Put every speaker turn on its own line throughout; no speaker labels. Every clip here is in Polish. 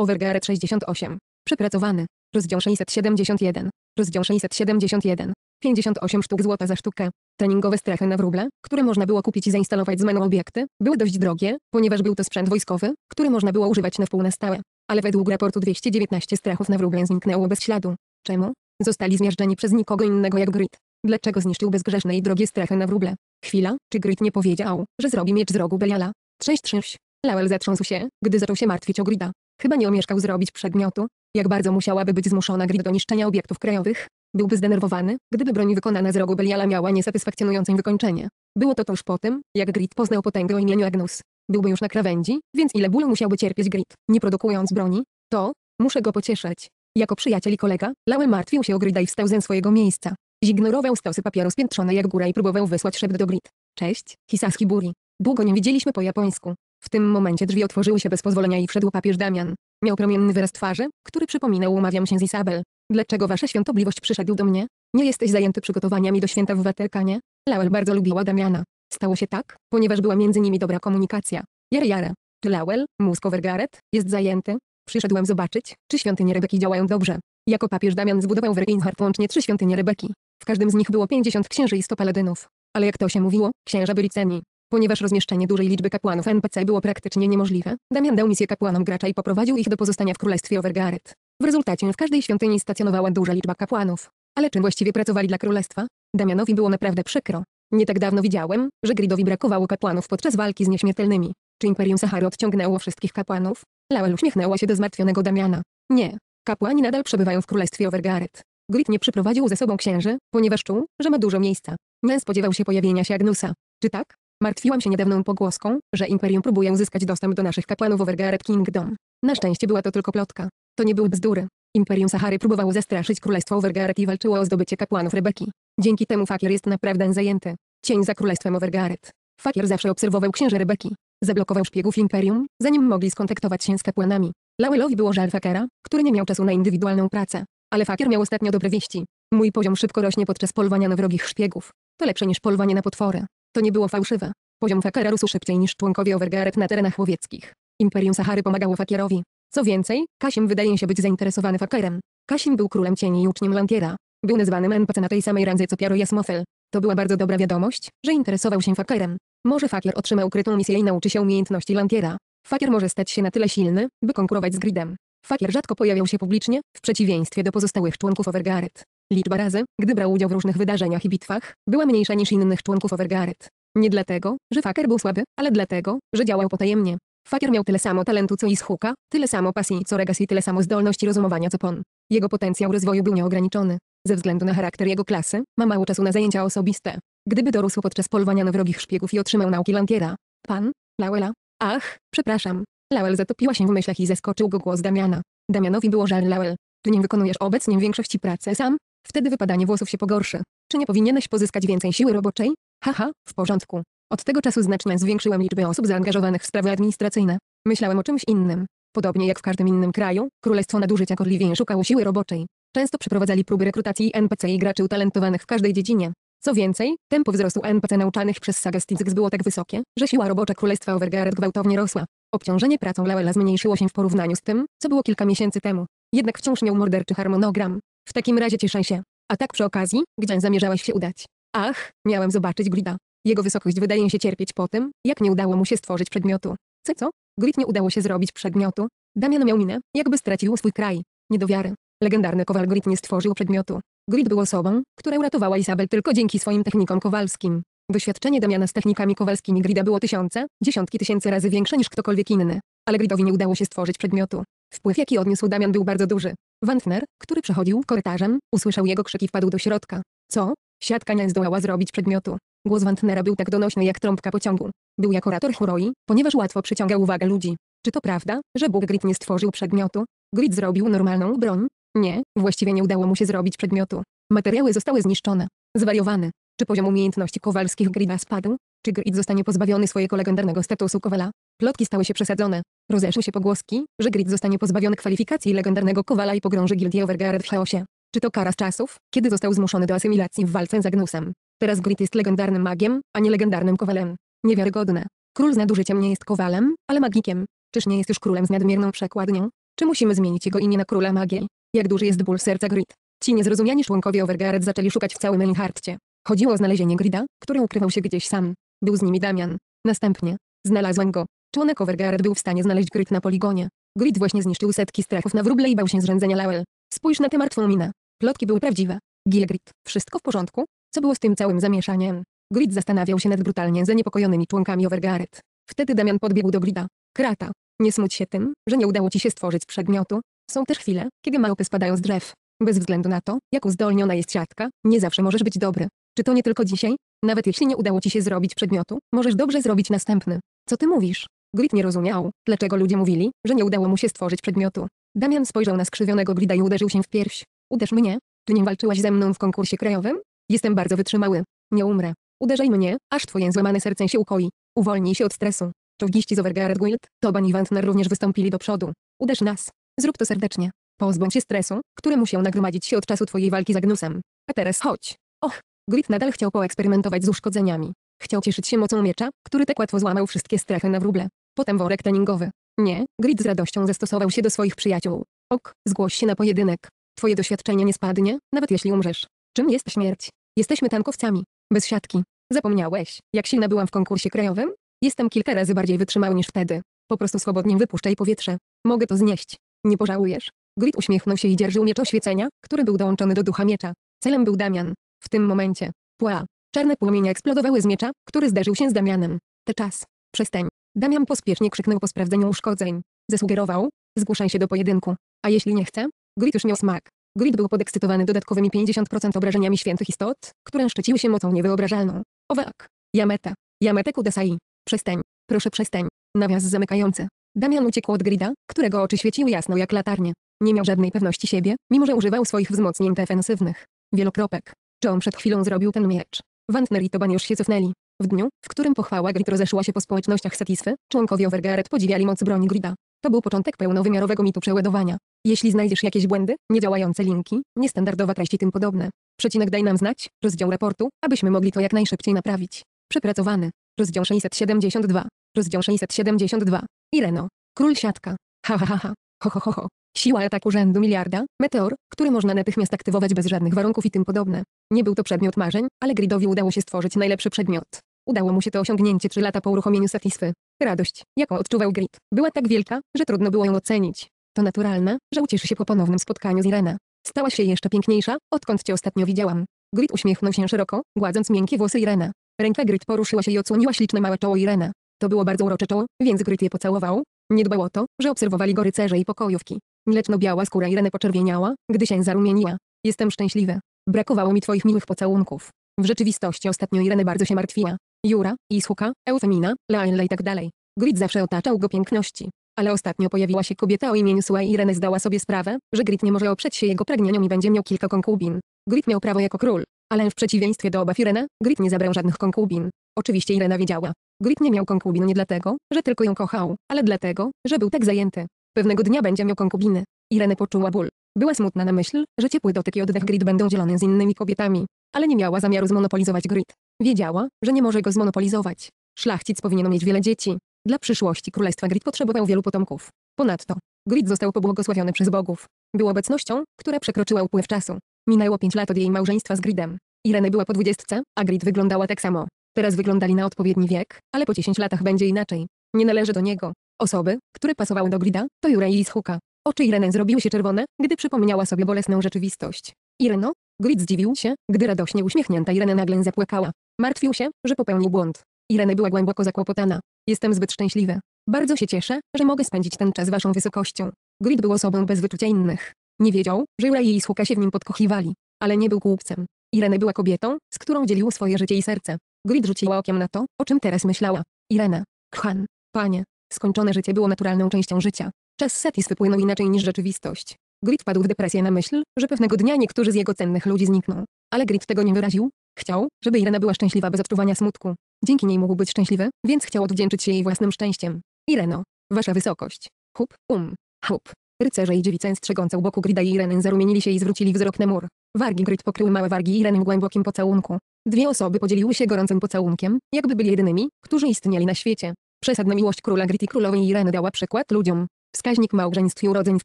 Overgearet 68. Przepracowany. Rozdział 671. Rozdział 671. 58 sztuk złota za sztukę. Treningowe strachy na wróble, które można było kupić i zainstalować z menu obiekty, były dość drogie, ponieważ był to sprzęt wojskowy, który można było używać na wpół na stałe. Ale według raportu 219 strachów na wróble zniknęło bez śladu. Czemu? Zostali zmiażdżeni przez nikogo innego jak Grit. Dlaczego zniszczył bezgrzeszne i drogie strachy na wróble? Chwila, czy Grit nie powiedział, że zrobi miecz z rogu Beliala? Trześć trzęść. Lawel zatrząsł się, gdy zaczął się martwić o Grida. Chyba nie omieszkał zrobić przedmiotu, jak bardzo musiałaby być zmuszona gry do niszczenia obiektów krajowych. Byłby zdenerwowany, gdyby broń wykonana z rogu Beliala miała niesatysfakcjonujące wykończenie. Było to tuż po tym, jak Grid poznał potęgę o imieniu Agnus. Byłby już na krawędzi, więc ile bólu musiałby cierpieć Grid, nie produkując broni? To, muszę go pocieszyć. Jako przyjaciel i kolega, Laue martwił się o Grida i wstał ze swojego miejsca. Zignorował stosy papieru spiętrzone jak góra i próbował wysłać szept do Grid. Cześć, Hisaski Buri. Długo nie widzieliśmy po japońsku. W tym momencie drzwi otworzyły się bez pozwolenia i wszedł papież Damian. Miał promienny wyraz twarzy, który przypominał umawiam się z Isabel. Dlaczego wasza świątobliwość przyszedł do mnie? Nie jesteś zajęty przygotowaniami do święta w Watykanie? Lawel bardzo lubiła Damiana. Stało się tak, ponieważ była między nimi dobra komunikacja. Jare jare. Lawel, Muskover Garrett, jest zajęty. Przyszedłem zobaczyć, czy świątynie Rebeki działają dobrze. Jako papież Damian zbudował w Reinhardt łącznie trzy świątynie Rebeki. W każdym z nich było 50 księży i 100 paladynów. Ale jak to się mówiło, księża byli ceni. Ponieważ rozmieszczenie dużej liczby kapłanów NPC było praktycznie niemożliwe, Damian dał misję kapłanom gracza i poprowadził ich do pozostania w królestwie Overgaret. W rezultacie w każdej świątyni stacjonowała duża liczba kapłanów. Ale czym właściwie pracowali dla królestwa? Damianowi było naprawdę przykro. Nie tak dawno widziałem, że Gridowi brakowało kapłanów podczas walki z nieśmiertelnymi. Czy Imperium Sahary odciągnęło wszystkich kapłanów? Lawel uśmiechnęła się do zmartwionego Damiana. Nie. Kapłani nadal przebywają w królestwie Overgaret. Grid nie przyprowadził ze sobą księży, ponieważ czuł, że ma dużo miejsca. Nie spodziewał się pojawienia się Agnusa. Czy tak? Martwiłam się niedawną pogłoską, że Imperium próbuje uzyskać dostęp do naszych kapłanów Overgaret Kingdom. Na szczęście była to tylko plotka. To nie były bzdury. Imperium Sahary próbowało zastraszyć królestwo Overgaret i walczyło o zdobycie kapłanów Rebeki. Dzięki temu Fakir jest naprawdę zajęty. Cień za królestwem Overgaret. Fakir zawsze obserwował księżę Rebeki. Zablokował szpiegów Imperium, zanim mogli skontaktować się z kapłanami. Lawellowi było żal Fakera, który nie miał czasu na indywidualną pracę. Ale Fakir miał ostatnio dobre wieści. Mój poziom szybko rośnie podczas polowania na wrogich szpiegów. To lepsze niż polowanie na potwory. To nie było fałszywe. Poziom fakera rósł szybciej niż członkowie Overgaret na terenach łowieckich. Imperium Sahary pomagało fakierowi. Co więcej, Kasim wydaje się być zainteresowany fakerem. Kasim był królem cieni i uczniem Lantiera. Był nazwany NPC na tej samej randze co Piaro Jasmofel. To była bardzo dobra wiadomość, że interesował się fakerem. Może fakier otrzyma ukrytą misję i nauczy się umiejętności Lantiera. Fakier może stać się na tyle silny, by konkurować z Gridem. Fakier rzadko pojawiał się publicznie, w przeciwieństwie do pozostałych członków Overgaret. Liczba razy, gdy brał udział w różnych wydarzeniach i bitwach, była mniejsza niż innych członków Overgaret. Nie dlatego, że Faker był słaby, ale dlatego, że działał potajemnie. Faker miał tyle samo talentu co Ishuka, tyle samo pasji co Regas i tyle samo zdolności rozumowania co Pon. Jego potencjał rozwoju był nieograniczony. Ze względu na charakter jego klasy, ma mało czasu na zajęcia osobiste. Gdyby dorósł podczas polowania na wrogich szpiegów i otrzymał nauki Lantiera. Pan? Lauela? Ach, przepraszam. Lauel zatopiła się w myślach i zeskoczył go głos Damiana. Damianowi było żal Lauel. Ty nie wykonujesz obecnie większości pracy sam, Wtedy wypadanie włosów się pogorszy. Czy nie powinieneś pozyskać więcej siły roboczej? Haha, w porządku. Od tego czasu znacznie zwiększyłem liczbę osób zaangażowanych w sprawy administracyjne. Myślałem o czymś innym. Podobnie jak w każdym innym kraju, Królestwo Nadużycia Korliwien szukało siły roboczej. Często przeprowadzali próby rekrutacji NPC i graczy utalentowanych w każdej dziedzinie. Co więcej, tempo wzrostu NPC nauczanych przez Sagastizyx było tak wysokie, że siła robocza Królestwa Overgaard gwałtownie rosła. Obciążenie pracą Lawela zmniejszyło się w porównaniu z tym, co było kilka miesięcy temu. Jednak wciąż miał morderczy harmonogram. W takim razie cieszę się. A tak przy okazji, gdzie zamierzałaś się udać? Ach, miałem zobaczyć Grida. Jego wysokość wydaje się cierpieć po tym, jak nie udało mu się stworzyć przedmiotu. Co co? Grid nie udało się zrobić przedmiotu. Damian miał minę, jakby stracił swój kraj. Niedowiary. Legendarny kowal Grid nie stworzył przedmiotu. Grid był osobą, która uratowała Isabel tylko dzięki swoim technikom kowalskim. Doświadczenie Damiana z technikami kowalskimi Grida było tysiące, dziesiątki tysięcy razy większe niż ktokolwiek inny. Ale Gridowi nie udało się stworzyć przedmiotu. Wpływ jaki odniósł Damian był bardzo duży. Wantner, który przechodził korytarzem, usłyszał jego krzyki i wpadł do środka. Co? Siatka nie zdołała zrobić przedmiotu. Głos Wantnera był tak donośny jak trąbka pociągu. Był jak orator choroi, ponieważ łatwo przyciągał uwagę ludzi. Czy to prawda, że Bóg Grit nie stworzył przedmiotu? Grit zrobił normalną broń? Nie, właściwie nie udało mu się zrobić przedmiotu. Materiały zostały zniszczone. Zwariowany. Czy poziom umiejętności kowalskich Grida spadł? Czy Grid zostanie pozbawiony swojego legendarnego statusu kowala? Plotki stały się przesadzone. Rozeszły się pogłoski, że Grid zostanie pozbawiony kwalifikacji legendarnego kowala i pogrąży gildię Overguard w chaosie. Czy to kara z czasów, kiedy został zmuszony do asymilacji w walce z Agnusem? Teraz Grid jest legendarnym magiem, a nie legendarnym kowalem. Niewiarygodne. Król z nadużyciem nie jest kowalem, ale magikiem. Czyż nie jest już królem z nadmierną przekładnią? Czy musimy zmienić jego imię na króla magii? Jak duży jest ból serca Grid? Ci niezrozumiani członkowie Overguard zaczęli szukać w całym Einhardcie. Chodziło o znalezienie Grida, który ukrywał się gdzieś sam. Był z nimi Damian. Następnie. Znalazłem go. Członek Overgaret był w stanie znaleźć Grit na poligonie. Grid właśnie zniszczył setki strachów na wróble i bał się zrzędzenia Lawel. Spójrz na tę martwą minę. Plotki były prawdziwe. Gilgrid, wszystko w porządku? Co było z tym całym zamieszaniem? Grid zastanawiał się nad brutalnie zaniepokojonymi członkami Overgaret. Wtedy Damian podbiegł do Grida. Krata. Nie smuć się tym, że nie udało ci się stworzyć przedmiotu. Są też chwile, kiedy małpy spadają z drzew. Bez względu na to, jak uzdolniona jest siatka, nie zawsze możesz być dobry. Czy to nie tylko dzisiaj? Nawet jeśli nie udało ci się zrobić przedmiotu, możesz dobrze zrobić następny. Co ty mówisz? Grid nie rozumiał, dlaczego ludzie mówili, że nie udało mu się stworzyć przedmiotu. Damian spojrzał na skrzywionego Grida i uderzył się w pierś. Uderz mnie? Ty nie walczyłaś ze mną w konkursie krajowym? Jestem bardzo wytrzymały. Nie umrę. Uderzaj mnie, aż twoje złamane serce się ukoi. Uwolnij się od stresu. Czołgiści z Overguard Guild, Toban i Wantner również wystąpili do przodu. Uderz nas. Zrób to serdecznie. Pozbądź się stresu, który musiał nagromadzić się od czasu twojej walki z Agnusem. A teraz chodź. Och, Grid nadal chciał poeksperymentować z uszkodzeniami. Chciał cieszyć się mocą miecza, który tak łatwo złamał wszystkie strefy na wróble. Potem worek treningowy. Nie, Grid z radością zastosował się do swoich przyjaciół. Ok, zgłoś się na pojedynek. Twoje doświadczenie nie spadnie, nawet jeśli umrzesz. Czym jest śmierć? Jesteśmy tankowcami. Bez siatki. Zapomniałeś, jak silna byłam w konkursie krajowym? Jestem kilka razy bardziej wytrzymały niż wtedy. Po prostu swobodnie wypuszczaj powietrze. Mogę to znieść. Nie pożałujesz? Grid uśmiechnął się i dzierżył miecz oświecenia, który był dołączony do ducha miecza. Celem był Damian. W tym momencie. Pła. Czarne płomienie eksplodowały z miecza, który zderzył się z Damianem. Te czas. Przestań. Damian pospiesznie krzyknął po sprawdzeniu uszkodzeń. Zasugerował, zgłuszaj się do pojedynku. A jeśli nie chce? Grit już miał smak. Grit był podekscytowany dodatkowymi 50% obrażeniami świętych istot, które szczyciły się mocą niewyobrażalną. Owak. Yamete. Jamete Kudasai. Przestań. Proszę przestań. Nawias zamykający. Damian uciekł od Grida, którego oczy świeciły jasno jak latarnie. Nie miał żadnej pewności siebie, mimo że używał swoich wzmocnień defensywnych. Wielokropek. John przed chwilą zrobił ten miecz. Wantner i Toban już się cofnęli. W dniu, w którym pochwała Grid rozeszła się po społecznościach Satisfy, członkowie Overgearet podziwiali moc broni Grida. To był początek pełnowymiarowego mitu przeładowania. Jeśli znajdziesz jakieś błędy, niedziałające linki, niestandardowa treść i tym podobne, przecinek daj nam znać, rozdział raportu, abyśmy mogli to jak najszybciej naprawić. Przepracowany. Rozdział 672. Rozdział 672. Ireno. Król siatka. Ha ha ha ha. Ho ho ho ho. Siła ataku rzędu miliarda, meteor, który można natychmiast aktywować bez żadnych warunków i tym podobne. Nie był to przedmiot marzeń, ale Gridowi udało się stworzyć najlepszy przedmiot. Udało mu się to osiągnięcie trzy lata po uruchomieniu Satisfy. Radość, jaką odczuwał Grit, była tak wielka, że trudno było ją ocenić. To naturalne, że ucieszy się po ponownym spotkaniu z Irena. Stałaś się jeszcze piękniejsza, odkąd cię ostatnio widziałam. Grit uśmiechnął się szeroko, gładząc miękkie włosy Irena. Ręka Grit poruszyła się i odsłoniła śliczne małe czoło Irena. To było bardzo urocze czoło, więc Grid je pocałował. Nie dbał o to, że obserwowali go rycerze i pokojówki. Mleczno-biała skóra Irene poczerwieniała, gdy się zarumieniła. Jestem szczęśliwy. Brakowało mi twoich miłych pocałunków. W rzeczywistości ostatnio Irene bardzo się martwiła. Jura, Ishuka, Eufemina, Laella i tak dalej. Grid zawsze otaczał go piękności. Ale ostatnio pojawiła się kobieta o imieniu Suai i Irene zdała sobie sprawę, że Grid nie może oprzeć się jego pragnieniom i będzie miał kilka konkubin. Grid miał prawo jako król, ale w przeciwieństwie do obaw Irene, Grid nie zabrał żadnych konkubin. Oczywiście Irena wiedziała. Grid nie miał konkubin nie dlatego, że tylko ją kochał, ale dlatego, że był tak zajęty. Pewnego dnia będzie miał konkubiny. Irene poczuła ból. Była smutna na myśl, że ciepły dotyk i oddech Grid będą dzielone z innymi kobietami. Ale nie miała zamiaru zmonopolizować Grid. Wiedziała, że nie może go zmonopolizować. Szlachcic powinien mieć wiele dzieci. Dla przyszłości królestwa Grid potrzebował wielu potomków. Ponadto, Grid został pobłogosławiony przez bogów. Był obecnością, która przekroczyła upływ czasu. Minęło pięć lat od jej małżeństwa z Gridem. Irene była po dwudziestce, a Grid wyglądała tak samo. Teraz wyglądali na odpowiedni wiek, ale po 10 latach będzie inaczej. Nie należy do niego. Osoby, które pasowały do Grida, to Jura i Ishuka. Oczy Irene zrobiły się czerwone, gdy przypomniała sobie bolesną rzeczywistość. Ireno? Grid zdziwił się, gdy radośnie uśmiechnięta Irene nagle zapłakała. Martwił się, że popełnił błąd. Irene była głęboko zakłopotana. Jestem zbyt szczęśliwy. Bardzo się cieszę, że mogę spędzić ten czas waszą wysokością. Grid był osobą bez wyczucia innych. Nie wiedział, że Jura i jej się w nim podkochiwali. Ale nie był głupcem. Irene była kobietą, z którą dzielił swoje życie i serce. Grid rzuciła okiem na to, o czym teraz myślała. Irene. Khan. Panie. Skończone życie było naturalną częścią życia. Czas Satis wypłynął inaczej niż rzeczywistość. Grid padł w depresję na myśl, że pewnego dnia niektórzy z jego cennych ludzi znikną. Ale Grid tego nie wyraził. Chciał, żeby Irena była szczęśliwa bez odczuwania smutku. Dzięki niej mógł być szczęśliwy, więc chciał odwdzięczyć się jej własnym szczęściem. Ireno, wasza wysokość. Hup, um, hup. Rycerze i dziewice strzegące u boku Grida i Ireny zarumienili się i zwrócili wzrok na mur. Wargi Grid pokryły małe wargi Ireny w głębokim pocałunku. Dwie osoby podzieliły się gorącym pocałunkiem, jakby byli jedynymi, którzy istnieli na świecie. Przesadna miłość króla Grit i królowej Ireny dała przykład ludziom. Wskaźnik małżeństw i urodzeń w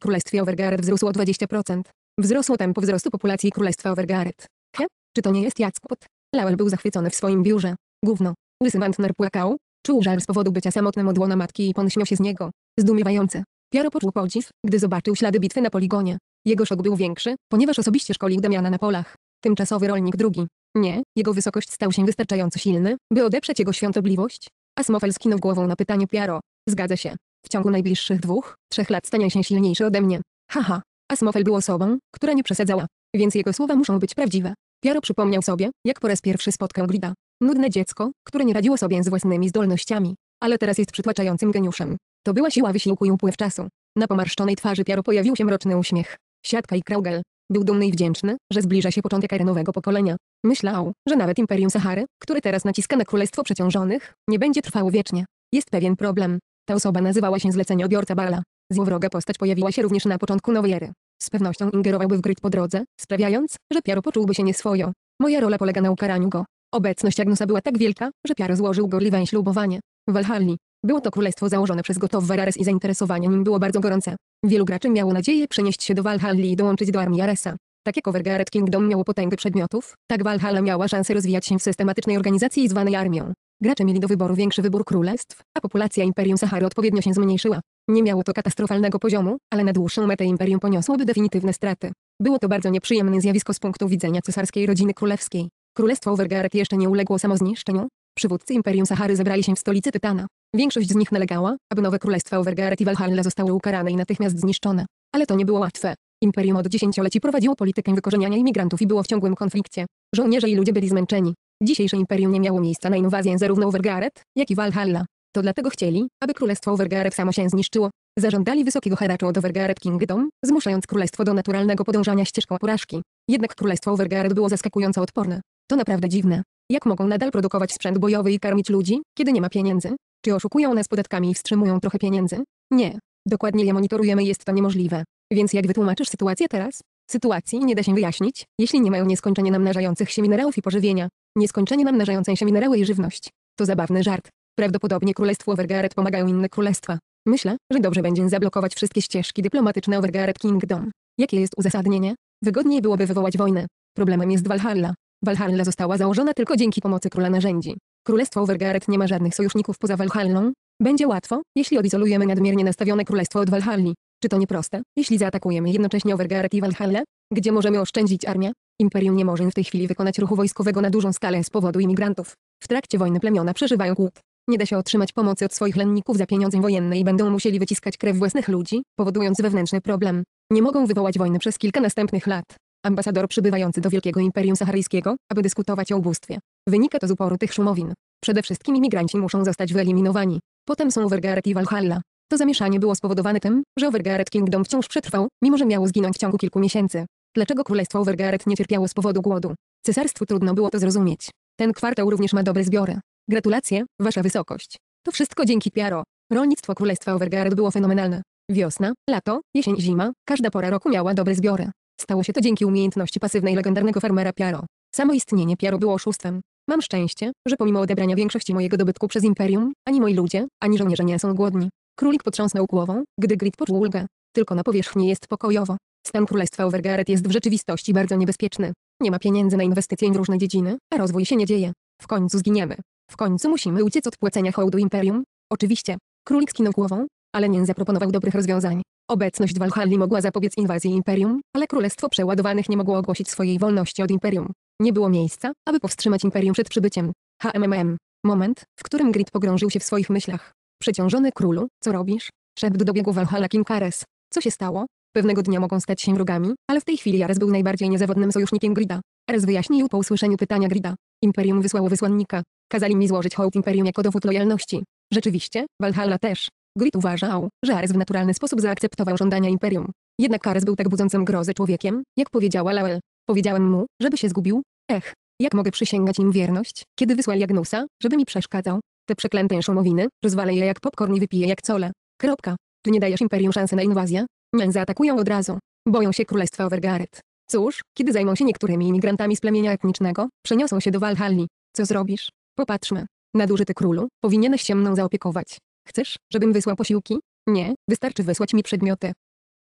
Królestwie Overgaret wzrósł o 20%. Wzrosło tempo wzrostu populacji Królestwa Overgaret. He? Czy to nie jest jackpot? Lawel był zachwycony w swoim biurze. Gówno. Łysy Mantner płakał. Czuł żal z powodu bycia samotnym od łona matki i ponśmiał się z niego. Zdumiewające. Piaro poczuł podziw, gdy zobaczył ślady bitwy na poligonie. Jego szok był większy, ponieważ osobiście szkolił Damiana na polach. Tymczasowy rolnik drugi. Nie, jego wysokość stał się wystarczająco silny, by odeprzeć jego świątobliwość. Asmofel skinął głową na pytanie Piaro. Zgadza się. W ciągu najbliższych dwóch, trzech lat stanie się silniejszy ode mnie. Haha. Asmofel był osobą, która nie przesadzała, więc jego słowa muszą być prawdziwe. Piaro przypomniał sobie, jak po raz pierwszy spotkał Grida. Nudne dziecko, które nie radziło sobie z własnymi zdolnościami, ale teraz jest przytłaczającym geniuszem. To była siła wysiłku i upływ czasu. Na pomarszczonej twarzy Piaro pojawił się mroczny uśmiech. Siatka i Kraugel. Był dumny i wdzięczny, że zbliża się początek ery nowego pokolenia. Myślał, że nawet Imperium Sahary, które teraz naciska na Królestwo Przeciążonych, nie będzie trwało wiecznie. Jest pewien problem. Ta osoba nazywała się zleceniobiorca Bala. Złowroga postać pojawiła się również na początku nowej ery. Z pewnością ingerowałby w gryt po drodze, sprawiając, że Piaro poczułby się nieswojo. Moja rola polega na ukaraniu go. Obecność Agnusa była tak wielka, że Piaro złożył gorliwe ślubowanie. W Było to królestwo założone przez Gotow Verares i zainteresowanie nim było bardzo gorące. Wielu graczy miało nadzieję przenieść się do Walhalli i dołączyć do armii Aresa. Tak jak Overgaret Kingdom miało potęgę przedmiotów, tak Walhalla miała szansę rozwijać się w systematycznej organizacji zwanej armią. Gracze mieli do wyboru większy wybór królestw, a populacja Imperium Sahary odpowiednio się zmniejszyła. Nie miało to katastrofalnego poziomu, ale na dłuższą metę Imperium poniosłoby definitywne straty. Było to bardzo nieprzyjemne zjawisko z punktu widzenia cesarskiej rodziny królewskiej. Królestwo Overgaret jeszcze nie uległo samozniszczeniu. Przywódcy Imperium Sahary zebrali się w stolicy Tytana. Większość z nich nalegała, aby nowe królestwa Overgaret i Valhalla zostały ukarane i natychmiast zniszczone. Ale to nie było łatwe. Imperium od dziesięcioleci prowadziło politykę wykorzeniania imigrantów i było w ciągłym konflikcie. Żołnierze i ludzie byli zmęczeni. Dzisiejsze imperium nie miało miejsca na inwazję zarówno Overgaret, jak i Valhalla. To dlatego chcieli, aby królestwo Overgaret samo się zniszczyło. Zażądali wysokiego haraczu od Overgaret Kingdom, zmuszając królestwo do naturalnego podążania ścieżką porażki. Jednak królestwo Overgaret było zaskakująco odporne. To naprawdę dziwne. Jak mogą nadal produkować sprzęt bojowy i karmić ludzi, kiedy nie ma pieniędzy? Czy oszukują nas podatkami i wstrzymują trochę pieniędzy? Nie. Dokładnie je monitorujemy i jest to niemożliwe. Więc jak wytłumaczysz sytuację teraz? Sytuacji nie da się wyjaśnić, jeśli nie mają nieskończenie namnażających się minerałów i pożywienia. Nieskończenie namnażające się minerały i żywność. To zabawny żart. Prawdopodobnie królestwo Overgaret pomagają inne królestwa. Myślę, że dobrze będzie zablokować wszystkie ścieżki dyplomatyczne Overgaret Kingdom. Jakie jest uzasadnienie? Wygodniej byłoby wywołać wojnę. Problemem jest Valhalla. Valhalla została założona tylko dzięki pomocy króla narzędzi. Królestwo Overgaret nie ma żadnych sojuszników poza Valhallą. Będzie łatwo, jeśli odizolujemy nadmiernie nastawione królestwo od Valhalli. Czy to nie proste, jeśli zaatakujemy jednocześnie Overgaard i Valhalla? Gdzie możemy oszczędzić armię? Imperium nie może w tej chwili wykonać ruchu wojskowego na dużą skalę z powodu imigrantów. W trakcie wojny plemiona przeżywają głód. Nie da się otrzymać pomocy od swoich lenników za pieniądze wojenne i będą musieli wyciskać krew własnych ludzi, powodując wewnętrzny problem. Nie mogą wywołać wojny przez kilka następnych lat. Ambasador przybywający do Wielkiego Imperium Saharyjskiego, aby dyskutować o ubóstwie. Wynika to z uporu tych szumowin. Przede wszystkim imigranci muszą zostać wyeliminowani. Potem są Overgaard i Valhalla. To zamieszanie było spowodowane tym, że Overgaret Kingdom wciąż przetrwał, mimo że miało zginąć w ciągu kilku miesięcy. Dlaczego królestwo Overgaret nie cierpiało z powodu głodu? Cesarstwu trudno było to zrozumieć. Ten kwartał również ma dobre zbiory. Gratulacje, Wasza Wysokość. To wszystko dzięki Piaro. Rolnictwo królestwa Overgaret było fenomenalne. Wiosna, lato, jesień, zima, każda pora roku miała dobre zbiory. Stało się to dzięki umiejętności pasywnej legendarnego farmera Piaro. Samo istnienie Piaro było oszustwem. Mam szczęście, że pomimo odebrania większości mojego dobytku przez Imperium, ani moi ludzie, ani żołnierze nie są głodni. Królik potrząsnął głową, gdy Grid poczuł ulgę. Tylko na powierzchni jest pokojowo. Stan królestwa Overgaret jest w rzeczywistości bardzo niebezpieczny. Nie ma pieniędzy na inwestycje w różne dziedziny, a rozwój się nie dzieje. W końcu zginiemy. W końcu musimy uciec od płacenia hołdu Imperium. Oczywiście. Królik skinął głową, ale nie zaproponował dobrych rozwiązań. Obecność Walhalli mogła zapobiec inwazji Imperium, ale Królestwo Przeładowanych nie mogło ogłosić swojej wolności od Imperium. Nie było miejsca, aby powstrzymać Imperium przed przybyciem. HMMM. Moment, w którym Grid pogrążył się w swoich myślach. Przeciążony królu, co robisz? Szept biegu Walhalla Kim Kares. Co się stało? Pewnego dnia mogą stać się wrogami, ale w tej chwili Ares był najbardziej niezawodnym sojusznikiem Grida. Ares wyjaśnił po usłyszeniu pytania Grida. Imperium wysłało wysłannika. Kazali mi złożyć hołd Imperium jako dowód lojalności. Rzeczywiście, Valhalla też. Grid uważał, że Ares w naturalny sposób zaakceptował żądania Imperium. Jednak Ares był tak budzącym grozę człowiekiem, jak powiedziała Lawel. Powiedziałem mu, żeby się zgubił. Ech, jak mogę przysięgać im wierność, kiedy wysłał Jagnusa, żeby mi przeszkadzał? Te przeklęte szumowiny, rozwalę je jak popcorn i wypiję jak cole. Kropka. Ty nie dajesz Imperium szansy na inwazję? Mian zaatakują od razu. Boją się Królestwa Overgaret. Cóż, kiedy zajmą się niektórymi imigrantami z plemienia etnicznego, przeniosą się do Walhalli. Co zrobisz? Popatrzmy. Nadużyty królu, powinieneś się mną zaopiekować. Chcesz, żebym wysłał posiłki? Nie, wystarczy wysłać mi przedmioty.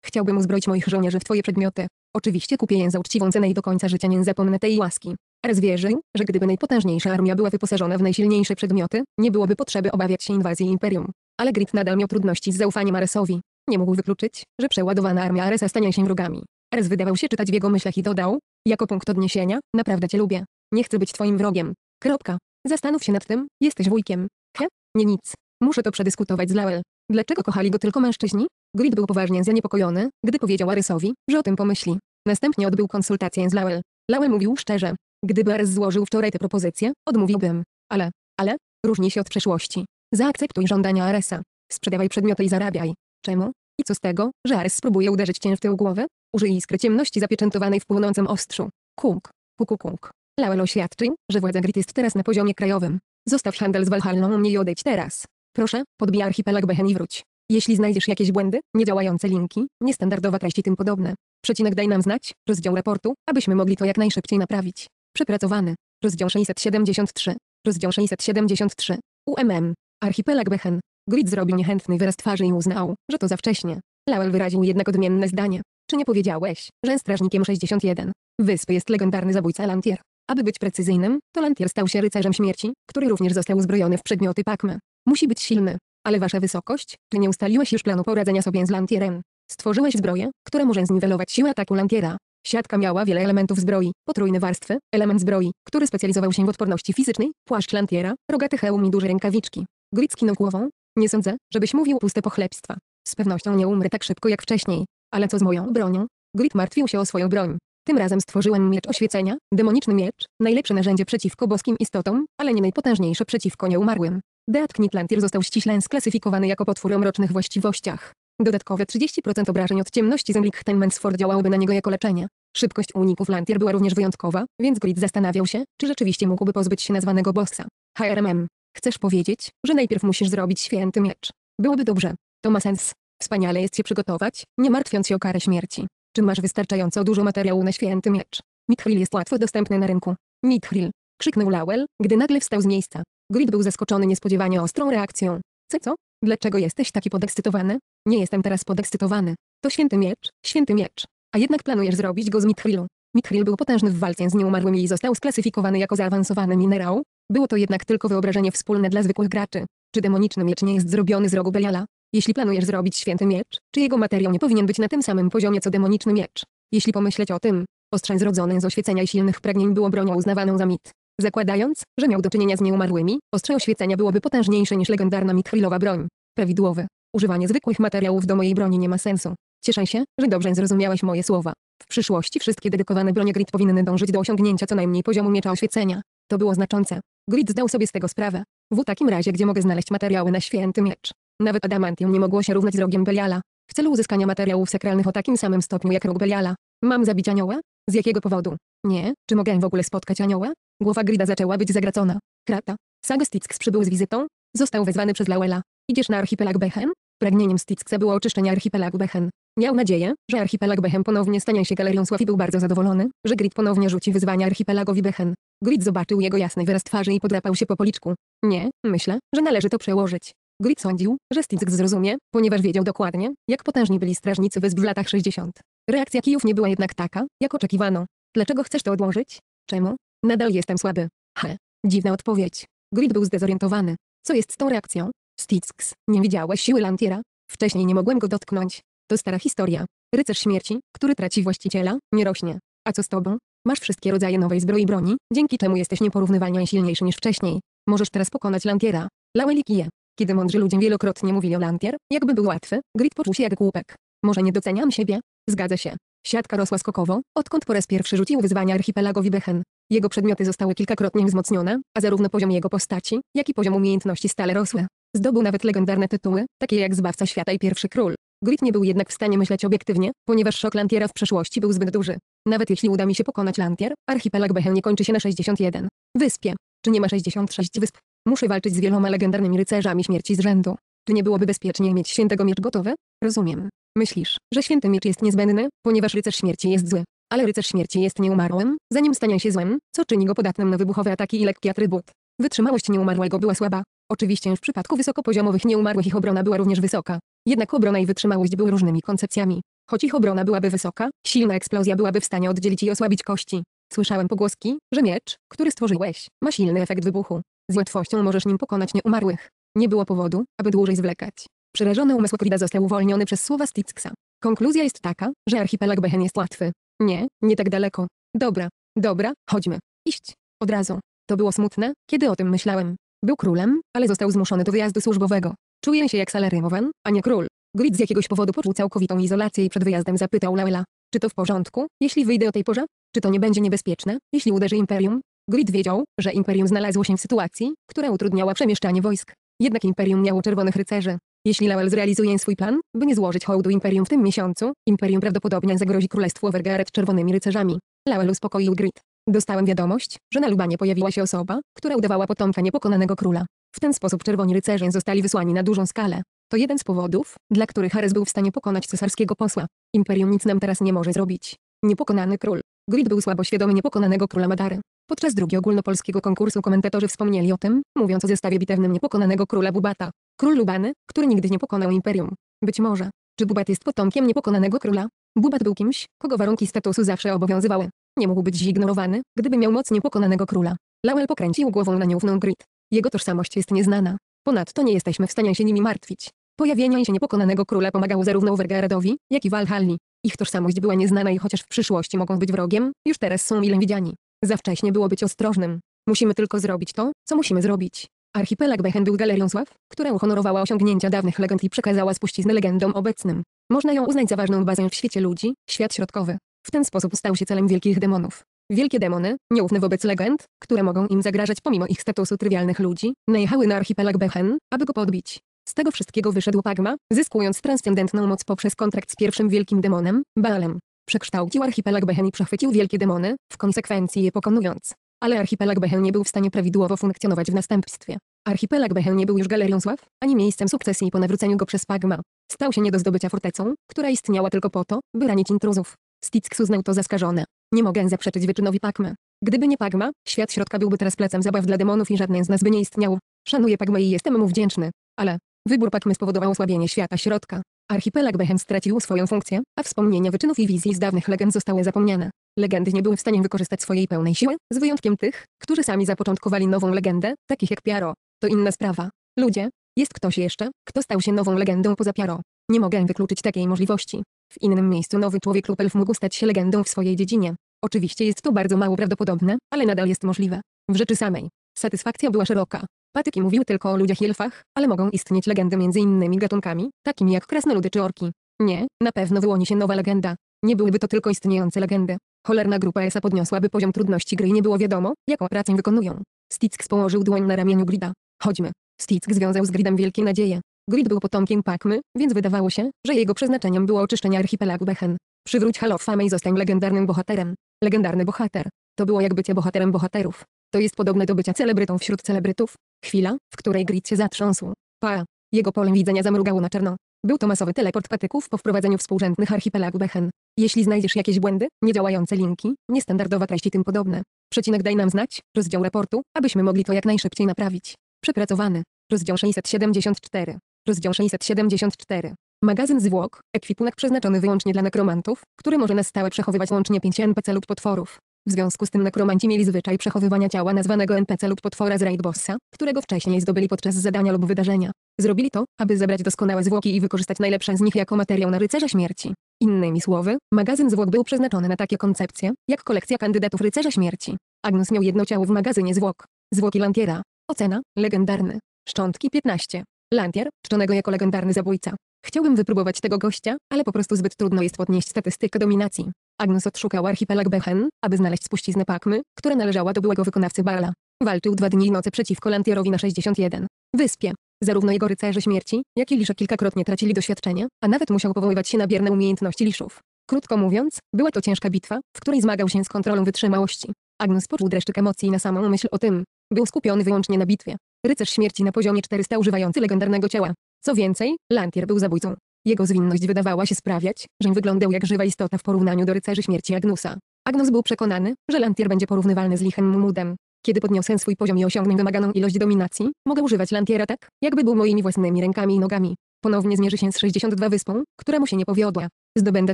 Chciałbym uzbroić moich żołnierzy w twoje przedmioty. Oczywiście kupię je za uczciwą cenę i do końca życia nie zapomnę tej łaski. RS wierzył, że gdyby najpotężniejsza armia była wyposażona w najsilniejsze przedmioty, nie byłoby potrzeby obawiać się inwazji Imperium. Ale Grit nadal miał trudności z zaufaniem Aresowi. Nie mógł wykluczyć, że przeładowana armia Aresa stanie się wrogami. Ares wydawał się czytać w jego myślach i dodał, jako punkt odniesienia, naprawdę cię lubię. Nie chcę być twoim wrogiem. Kropka. Zastanów się nad tym, jesteś wujkiem. He? Nie nic. Muszę to przedyskutować z Lael. Dlaczego kochali go tylko mężczyźni? Grid był poważnie zaniepokojony, gdy powiedział Aresowi, że o tym pomyśli. Następnie odbył konsultację z Lael. Lael mówił szczerze, Gdyby Ares złożył wczoraj tę propozycję, odmówiłbym. Ale, ale, różni się od przeszłości. Zaakceptuj żądania Aresa. Sprzedawaj przedmioty i zarabiaj. Czemu? I co z tego, że Ares spróbuje uderzyć cię w tył głowy? Użyj iskry ciemności zapieczętowanej w płonącym ostrzu. Kung, kuku kuk. Lawel oświadczy, że władza Grit jest teraz na poziomie krajowym. Zostaw handel z Walhalną. u mnie i odejdź teraz. Proszę, podbij archipelag Behen i wróć. Jeśli znajdziesz jakieś błędy, niedziałające linki, niestandardowa treść i tym podobne, przecinek daj nam znać, rozdział raportu, abyśmy mogli to jak najszybciej naprawić. Przepracowany. Rozdział 673. Rozdział 673. UMM. Archipelag Bechen. Grid zrobił niechętny wyraz twarzy i uznał, że to za wcześnie. Lowell wyraził jednak odmienne zdanie. Czy nie powiedziałeś, że strażnikiem 61 wyspy jest legendarny zabójca Lantier? Aby być precyzyjnym, to Lantier stał się rycerzem śmierci, który również został uzbrojony w przedmioty Pakmy. Musi być silny. Ale wasza wysokość, ty nie ustaliłeś już planu poradzenia sobie z Lantierem. Stworzyłeś zbroję, która może zniwelować siłę ataku Lantiera. Siatka miała wiele elementów zbroi, potrójne warstwy, element zbroi, który specjalizował się w odporności fizycznej, płaszcz lantiera, rogaty hełm i duże rękawiczki. Grit skinął głową. Nie sądzę, żebyś mówił puste pochlebstwa. Z pewnością nie umrę tak szybko jak wcześniej. Ale co z moją bronią? Grit martwił się o swoją broń. Tym razem stworzyłem miecz oświecenia, demoniczny miecz, najlepsze narzędzie przeciwko boskim istotom, ale nie najpotężniejsze przeciwko nieumarłym. Deatknit Lantier został ściśle sklasyfikowany jako potwór o mrocznych właściwościach. Dodatkowe 30% obrażeń od ciemności Zemlik Steinmansford działałoby na niego jako leczenie. Szybkość uników Lantier była również wyjątkowa, więc Grid zastanawiał się, czy rzeczywiście mógłby pozbyć się nazwanego bossa. HRMM. Chcesz powiedzieć, że najpierw musisz zrobić święty miecz. Byłoby dobrze. To ma sens. Wspaniale jest się przygotować, nie martwiąc się o karę śmierci. Czy masz wystarczająco dużo materiału na święty miecz? Mithril jest łatwo dostępny na rynku. Mithril. Krzyknął Lawel, gdy nagle wstał z miejsca. Grid był zaskoczony niespodziewanie ostrą reakcją. Co co? Dlaczego jesteś taki podekscytowany? Nie jestem teraz podekscytowany. To święty miecz, święty miecz. A jednak planujesz zrobić go z Mitrilu. Mithril był potężny w walce z nieumarłymi i został sklasyfikowany jako zaawansowany minerał. Było to jednak tylko wyobrażenie wspólne dla zwykłych graczy. Czy demoniczny miecz nie jest zrobiony z rogu Beliala? Jeśli planujesz zrobić święty miecz, czy jego materiał nie powinien być na tym samym poziomie co demoniczny miecz? Jeśli pomyśleć o tym, ostrzeń zrodzony z oświecenia i silnych pragnień było bronią uznawaną za mit. Zakładając, że miał do czynienia z nieumarłymi, ostrze oświecenia byłoby potężniejsze niż legendarna mitchrilowa broń. Prawidłowe. Używanie zwykłych materiałów do mojej broni nie ma sensu. Cieszę się, że dobrze zrozumiałeś moje słowa. W przyszłości wszystkie dedykowane bronie grid powinny dążyć do osiągnięcia co najmniej poziomu miecza oświecenia. To było znaczące. Grid zdał sobie z tego sprawę. W takim razie gdzie mogę znaleźć materiały na święty miecz? Nawet adamantium nie mogło się równać z rogiem Beliala. W celu uzyskania materiałów sakralnych o takim samym stopniu jak rok Beliala. Mam zabić anioła? Z jakiego powodu? Nie, czy mogę w ogóle spotkać anioła? Głowa Grida zaczęła być zagracona. Krata. Sago Stick przybył z wizytą, został wezwany przez Lauela. Idziesz na archipelag Bechen? Pragnieniem Sticksa było oczyszczenie archipelagu Bechen. Miał nadzieję, że archipelag Bechen ponownie stanie się galerią sław i był bardzo zadowolony, że Grid ponownie rzuci wyzwanie archipelagowi Bechen. Grid zobaczył jego jasny wyraz twarzy i podrapał się po policzku. Nie, myślę, że należy to przełożyć. Grid sądził, że Sticks zrozumie, ponieważ wiedział dokładnie, jak potężni byli strażnicy wysp w latach 60. Reakcja kijów nie była jednak taka, jak oczekiwano. Dlaczego chcesz to odłożyć? Czemu? Nadal jestem słaby. He. Dziwna odpowiedź. Grid był zdezorientowany. Co jest z tą reakcją? Sticks, nie widziałeś siły Lantiera? Wcześniej nie mogłem go dotknąć. To stara historia. Rycerz śmierci, który traci właściciela, nie rośnie. A co z tobą? Masz wszystkie rodzaje nowej zbroi broni, dzięki czemu jesteś nieporównywalnie silniejszy niż wcześniej. Możesz teraz pokonać Lantiera. Laweli kije. Kiedy mądrzy ludzie wielokrotnie mówili o Lantier, jakby był łatwy, Grid poczuł się jak głupek. Może nie doceniam siebie? Zgadza się. Siatka rosła skokowo, odkąd po raz pierwszy rzucił wyzwania archipelagowi Behen. Jego przedmioty zostały kilkakrotnie wzmocnione, a zarówno poziom jego postaci, jak i poziom umiejętności stale rosły. Zdobył nawet legendarne tytuły, takie jak Zbawca Świata i Pierwszy Król. Grit nie był jednak w stanie myśleć obiektywnie, ponieważ szok Lantiera w przeszłości był zbyt duży. Nawet jeśli uda mi się pokonać Lantier, archipelag Behen nie kończy się na 61 wyspie. Czy nie ma 66 wysp? Muszę walczyć z wieloma legendarnymi rycerzami śmierci z rzędu. Czy nie byłoby bezpiecznie mieć świętego miecz gotowy? Rozumiem. Myślisz, że święty miecz jest niezbędny, ponieważ rycerz śmierci jest zły. Ale rycerz śmierci jest nieumarłym, zanim stanie się złem, co czyni go podatnym na wybuchowe ataki i lekki atrybut. Wytrzymałość nieumarłego była słaba. Oczywiście w przypadku wysokopoziomowych nieumarłych ich obrona była również wysoka. Jednak obrona i wytrzymałość były różnymi koncepcjami. Choć ich obrona byłaby wysoka, silna eksplozja byłaby w stanie oddzielić i osłabić kości. Słyszałem pogłoski, że miecz, który stworzyłeś, ma silny efekt wybuchu. Z łatwością możesz nim pokonać nieumarłych. Nie było powodu, aby dłużej zwlekać. Przerażony umysł Krida został uwolniony przez słowa Sticksa. Konkluzja jest taka, że archipelag Behen jest łatwy. Nie, nie tak daleko. Dobra, dobra, chodźmy. Iść. Od razu. To było smutne, kiedy o tym myślałem. Był królem, ale został zmuszony do wyjazdu służbowego. Czuję się jak salarymowan, a nie król. Grid z jakiegoś powodu poczuł całkowitą izolację i przed wyjazdem zapytał Laela, czy to w porządku, jeśli wyjdę o tej porze? Czy to nie będzie niebezpieczne, jeśli uderzy Imperium? Grid wiedział, że Imperium znalazło się w sytuacji, która utrudniała przemieszczanie wojsk. Jednak Imperium miało czerwonych rycerzy, jeśli Lawel zrealizuje swój plan, by nie złożyć hołdu Imperium w tym miesiącu, Imperium prawdopodobnie zagrozi Królestwu Overgaret czerwonymi rycerzami. Lawel uspokoił Grid. Dostałem wiadomość, że na Lubanie pojawiła się osoba, która udawała potomka niepokonanego króla. W ten sposób czerwoni rycerze zostali wysłani na dużą skalę. To jeden z powodów, dla których Ares był w stanie pokonać cesarskiego posła. Imperium nic nam teraz nie może zrobić. Niepokonany król. Grid był słabo świadomy niepokonanego króla Madary. Podczas drugiego ogólnopolskiego konkursu komentatorzy wspomnieli o tym, mówiąc o zestawie bitewnym niepokonanego króla Bubata. Król Lubany, który nigdy nie pokonał imperium. Być może, czy Bubat jest potomkiem niepokonanego króla? Bubat był kimś, kogo warunki statusu zawsze obowiązywały. Nie mógł być zignorowany, gdyby miał moc niepokonanego króla. Lawel pokręcił głową na nieufną Grit. Jego tożsamość jest nieznana. Ponadto nie jesteśmy w stanie się nimi martwić. Pojawienie się niepokonanego króla pomagało zarówno Overgaardowi, jak i Walhalli. Ich tożsamość była nieznana i chociaż w przyszłości mogą być wrogiem, już teraz są mile widziani. Za wcześnie było być ostrożnym. Musimy tylko zrobić to, co musimy zrobić. Archipelag Bechen był galerią sław, która uhonorowała osiągnięcia dawnych legend i przekazała spuściznę legendom obecnym. Można ją uznać za ważną bazę w świecie ludzi, świat środkowy. W ten sposób stał się celem wielkich demonów. Wielkie demony, nieufne wobec legend, które mogą im zagrażać pomimo ich statusu trywialnych ludzi, najechały na archipelag Bechen, aby go podbić. Z tego wszystkiego wyszedł Pagma, zyskując transcendentną moc poprzez kontrakt z pierwszym wielkim demonem, Baalem. Przekształcił archipelag Behen i przechwycił wielkie demony, w konsekwencji je pokonując ale archipelag Behel nie był w stanie prawidłowo funkcjonować w następstwie. Archipelag Behel nie był już galerią sław, ani miejscem sukcesji po nawróceniu go przez Pagma. Stał się nie do zdobycia fortecą, która istniała tylko po to, by ranić intruzów. Stitzks uznał to za skażone. Nie mogę zaprzeczyć wyczynowi Pagmy. Gdyby nie Pagma, świat środka byłby teraz plecem zabaw dla demonów i żadne z nas by nie istniał. Szanuję Pagmę i jestem mu wdzięczny. Ale, wybór Pagmy spowodował osłabienie świata środka. Archipelag Behem stracił swoją funkcję, a wspomnienia wyczynów i wizji z dawnych legend zostały zapomniane. Legendy nie były w stanie wykorzystać swojej pełnej siły, z wyjątkiem tych, którzy sami zapoczątkowali nową legendę, takich jak Piaro. To inna sprawa. Ludzie, jest ktoś jeszcze, kto stał się nową legendą poza Piaro. Nie mogę wykluczyć takiej możliwości. W innym miejscu nowy człowiek lub elf mógł stać się legendą w swojej dziedzinie. Oczywiście jest to bardzo mało prawdopodobne, ale nadal jest możliwe. W rzeczy samej. Satysfakcja była szeroka. Patyki mówiły tylko o ludziach i elfach, ale mogą istnieć legendy między innymi gatunkami, takimi jak krasnoludy czy orki. Nie, na pewno wyłoni się nowa legenda. Nie byłyby to tylko istniejące legendy. Cholerna grupa ESA podniosłaby poziom trudności gry i nie było wiadomo, jaką pracę wykonują. Stick położył dłoń na ramieniu Grida. Chodźmy. Stick związał z Gridem wielkie nadzieje. Grid był potomkiem Pakmy, więc wydawało się, że jego przeznaczeniem było oczyszczenie archipelagu Bechen. Przywróć Hall of Fame i zostań legendarnym bohaterem. Legendarny bohater. To było jak bycie bohaterem bohaterów. To jest podobne do bycia celebrytą wśród celebrytów. Chwila, w której grid się zatrząsł. Pa! Jego polem widzenia zamrugało na czerno. Był to masowy teleport patyków po wprowadzeniu współrzędnych archipelagu Bechen. Jeśli znajdziesz jakieś błędy, niedziałające linki, niestandardowe treści tym podobne, przecinek daj nam znać, rozdział raportu, abyśmy mogli to jak najszybciej naprawić. Przepracowany. Rozdział 674. Rozdział 674. Magazyn zwłok, ekwipunek przeznaczony wyłącznie dla nekromantów, który może na stałe przechowywać łącznie 5 NPC lub potworów. W związku z tym nekromanci mieli zwyczaj przechowywania ciała nazwanego NPC lub potwora z Raid Bossa, którego wcześniej zdobyli podczas zadania lub wydarzenia. Zrobili to, aby zebrać doskonałe zwłoki i wykorzystać najlepsze z nich jako materiał na rycerza śmierci. Innymi słowy, magazyn zwłok był przeznaczony na takie koncepcje, jak kolekcja kandydatów rycerza śmierci. Agnus miał jedno ciało w magazynie zwłok. Zwłoki Lantiera. Ocena, legendarny. Szczątki 15. Lantier, czczonego jako legendarny zabójca. Chciałbym wypróbować tego gościa, ale po prostu zbyt trudno jest podnieść statystykę dominacji. Agnes odszukał archipelag Behen, aby znaleźć spuściznę Pakmy, która należała do byłego wykonawcy Bala. Walczył dwa dni i noce przeciwko Lantierowi na 61. Wyspie. Zarówno jego rycerze śmierci, jak i lisze kilkakrotnie tracili doświadczenie, a nawet musiał powoływać się na bierne umiejętności liszów. Krótko mówiąc, była to ciężka bitwa, w której zmagał się z kontrolą wytrzymałości. Agnes poczuł dreszczyk emocji na samą myśl o tym. Był skupiony wyłącznie na bitwie. Rycerz śmierci na poziomie 400 używający legendarnego ciała. Co więcej, Lantier był zabójcą. Jego zwinność wydawała się sprawiać, że wyglądał jak żywa istota w porównaniu do rycerzy śmierci Agnusa. Agnus był przekonany, że Lantier będzie porównywalny z Lichem Mumudem. Kiedy podniosę swój poziom i osiągnę wymaganą ilość dominacji, mogę używać Lantiera tak, jakby był moimi własnymi rękami i nogami. Ponownie zmierzy się z 62 wyspą, która mu się nie powiodła. Zdobędę